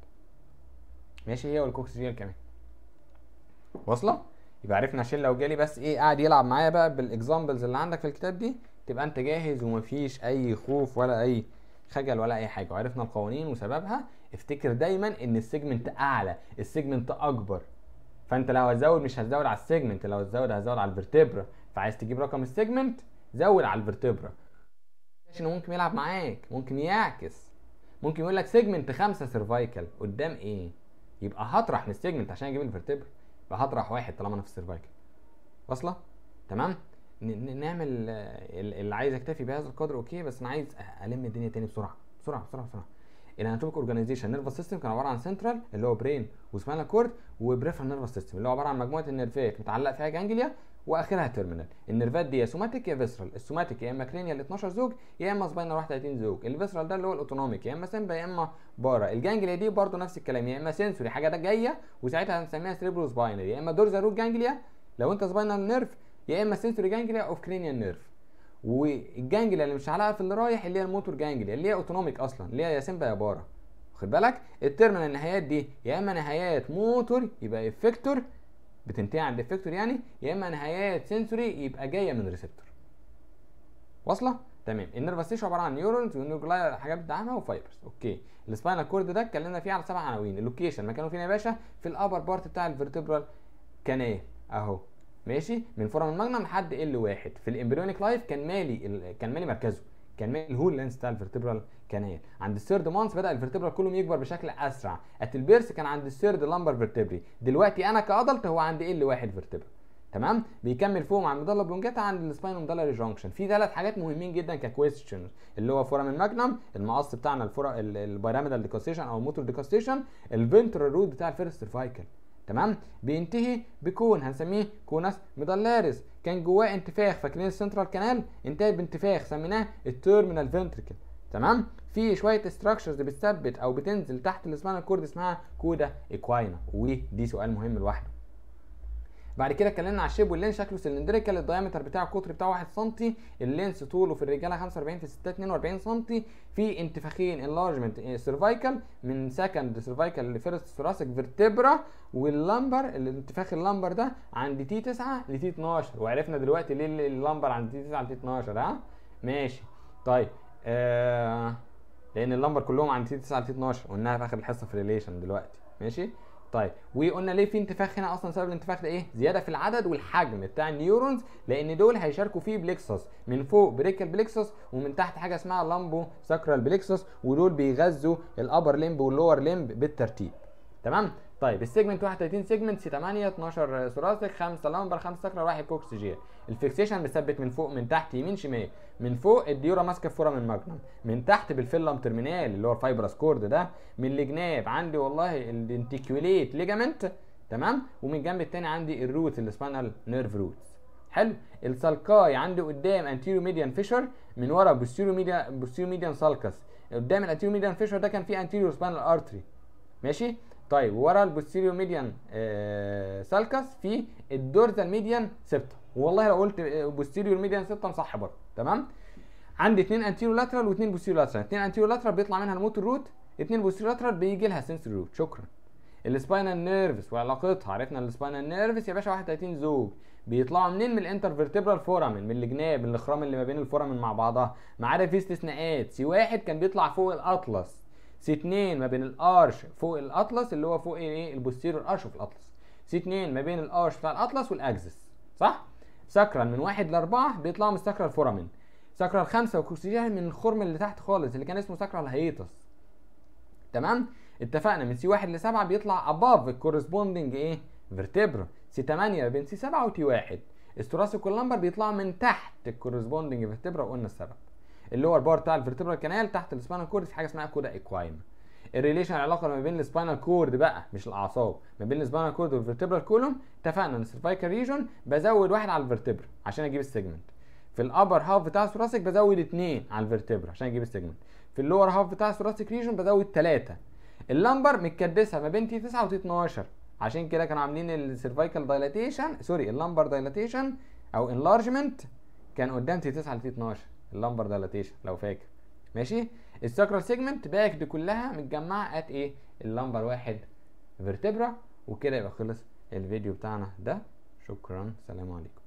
ماشي هي والكوكسجيال كمان واصله يبقى عرفنا عشان لو جالي بس ايه قاعد يلعب معايا بقى بالاكزامبلز اللي عندك في الكتاب دي تبقى انت جاهز ومفيش اي خوف ولا اي خجل ولا اي حاجه وعرفنا القوانين وسببها افتكر دايما ان السيجمنت اعلى السيجمنت اكبر فانت لو هتزود مش هتزود على السيجمنت لو هتزود هتزود على الفرتبرا فعايز تجيب رقم السيجمنت زود على الفرتبرا عشان ممكن يلعب معاك ممكن يعكس ممكن يقول لك سيجمنت خمسه سيرفايكال قدام ايه يبقى هطرح من السيجمنت عشان اجيب الفرتبرا فهطرح هطرح واحد طالما انا في السيرفايكل واصله تمام نعمل اللي عايز اكتفي بهذا القدر اوكي بس انا عايز الم الدنيا تاني بسرعه بسرعه بسرعه بسرعه الاناتوميك اورجانيزيشن نيرفس سيستم كان عباره عن سنترال اللي هو برين وسباينال كورد وبريفرال نيرفس سيستم اللي هو عباره عن مجموعه النيرفات متعلقه فيها جانجليا واخرها تيرمينال النيرفات دي يا سوماتيك يا فيسرال السوماتيك يا اما كرينيال 12 زوج يا اما سباينال 31 زوج الفيسرال ده اللي هو الاوتونوميك يا اما سيمبا يا اما بارا الجانجليا دي برده نفس الكلام يا اما سنسوري حاجه ده جايه وساعتها هنسميها سريبرو سباينال يا اما دورزا روت جانجليا لو انت سباينال نيرف يا اما سنسوري جانجليا اوف كرينيال نيرف والجانجليا اللي مش علاقه في اللي رايح اللي هي الموتور جانجليا اللي هي اوتونوميك اصلا اللي هي يا سيمبا يا بارا واخد بالك الترمينال النهايات دي يا اما نهايات موتور يبقى افكتور بتنتهي عند افكتور يعني يا اما نهايات سنسوري يبقى جايه من ريسبتور واصله تمام النيرفس تيشو عباره عن نيورونز والنيوكلاي حاجات بتدعمها وفايبرز اوكي السباينال كورد ده اتكلمنا فيه على سبع عناوين اللوكيشن مكانه فين يا باشا في الابر بارت بتاع الفرتبرال كانيه اهو ماشي من فورم المجنم لحد ال1 في الامبريونيك لايف كان مالي كان مالي مركزه كان مالي الهول لانس بتاع الفرتبرال كانات عند الثيرد مانث بدا الفرتبرال كلهم يكبر بشكل اسرع ات البيرس كان عند الثيرد لامبر فيرتبري دلوقتي انا كادلت هو عند ال واحد فيرتبرا تمام بيكمل فوق مع المدلة بلونجاتا عند السباينوميدالري جونكشن في ثلاث حاجات مهمين جدا ككويستشن اللي هو فورم الماجنم المقص بتاعنا الفورا البيراميدال ديكاستيشن او الموتور ديكاستيشن الفنترال رود بتاع الفيرست سيرفايكل تمام بينتهي بكون هنسميه كونس ميدالاريس كان جواه انتفاخ فاكرين السنترال كانال انتهت بانتفاخ سميناه التيرمينال فنتركل تمام في شويه ستراكشرز بتثبت او بتنزل تحت السباينال كورد اسمها كودا ايكواينا ودي سؤال مهم لوحده بعد كده اتكلمنا على الشيب واللين شكله سلندريكال الدايمتر بتاعه القطر بتاعه 1 سم اللينس طوله في الرجاله 45 في الستات 42 سم في انتفاخين انلارجمنت آه، سيرفايكال من سكند سيرفايكال لفيرست ثوراسيك فيرتبرا واللمبر الانتفاخ اللمبر ده عند تي 9 لتي 12 وعرفنا دلوقتي ليه اللمبر عند تي 9 لتي 12 ها ماشي طيب آه، لان اللمبر كلهم عن تي 9 لتي 12 قلناها في اخر الحصه في الريليشن دلوقتي ماشي طيب وقلنا ليه في انتفاخ هنا اصلا سبب الانتفاخ ده ايه زياده في العدد والحجم بتاع النيورونز لان دول هيشاركوا فيه بليكسس من فوق بريكال بليكسس ومن تحت حاجه اسمها لامبو ساكرال بليكسس ودول بيغذوا الابر ليمب واللور ليمب بالترتيب تمام طيب السيجمنت 31 سيجمنت 8 12 ثوراسك 5 لامبر 5 ساكرال 1 كوكسجيال الفيكسيشن مثبت من فوق من تحت يمين شمال من فوق الديورا ماسكه فوره من ماجنم من تحت بالفيلم ترمينال اللي هو الفايبرس كورد ده من الجناب عندي والله الدنتيكوليت ليجامنت تمام ومن الجنب التاني عندي الروت السبانال نيرف روت حلو السلكاي عندي قدام انتيريو ميديان فيشر من ورا بوستيريو ميديان بوستيريو ميديان سالكس قدام الانتيريو ميديان فيشر ده كان فيه انتيريو سبانال ارتري ماشي طيب ورا البوستيريو ميديان آه سالكس في الدورزال ميديان سبتم والله لو قلت بوستيريور ميديان سيبتم صح برضه تمام عندي اثنين انتيريور لاترال واثنين بوستيريور لاترال اثنين انتيريور لاترال بيطلع منها الموتور روت اثنين بوستيريور لاترال بيجي لها سنسوري روت شكرا السباينال نيرفز وعلاقتها عرفنا السباينال نيرفز يا باشا 31 زوج بيطلعوا منين من فيرتبرال فورامن من الجناب من الاخرام اللي ما بين الفورامن مع بعضها ما عدا في استثناءات سي واحد كان بيطلع فوق الاطلس سي 2 ما بين الارش فوق الاطلس اللي هو فوق ايه البوستيريور ارش في الاطلس سي 2 ما بين الارش بتاع الاطلس والاكسس صح سكرال من واحد لاربعه بيطلعوا من سكرال فورامين سكرال خمسه وكوكسيجين من الخرم اللي تحت خالص اللي كان اسمه سكرال هيتس تمام اتفقنا من سي واحد لسبعه بيطلع اباف الكورسبوندنج ايه فيرتبرا سي 8 بين سي 7 وتي 1 الثوراسيكولامبر بيطلعوا من تحت الكورسبوندنج فيرتبرا قلنا السبب اللور بار بتاع الفيرتبرا كانال تحت الاسبانال كورد في حاجه اسمها كودا اكواين الريليشن العلاقه ما بين السباينال كورد بقى مش الاعصاب ما بين السباينال كورد والفيرتبرال كولوم اتفقنا ان السيرفايكال ريجون بزود واحد على الفيرتبرا عشان اجيب السيجمنت في الابر هاف بتاع الثوراسيك بزود اثنين على الفيرتبرا عشان اجيب السيجمنت في اللور هاف بتاع الثوراسيك ريجون بزود ثلاثه اللمبر متكدسه ما بين تي 9 وتي 12 عشان كده كانوا عاملين السيرفايكال دايلاتيشن سوري اللمبر دايلاتيشن او انلارجمنت كان قدام تي 9 لتي 12 اللمبر دايلاتيشن لو فاكر ماشي الساكرال سيجمنت باك دي كلها متجمعه ات ايه اللمبر واحد فيرتبرا وكده يبقى خلص الفيديو بتاعنا ده شكرا سلام عليكم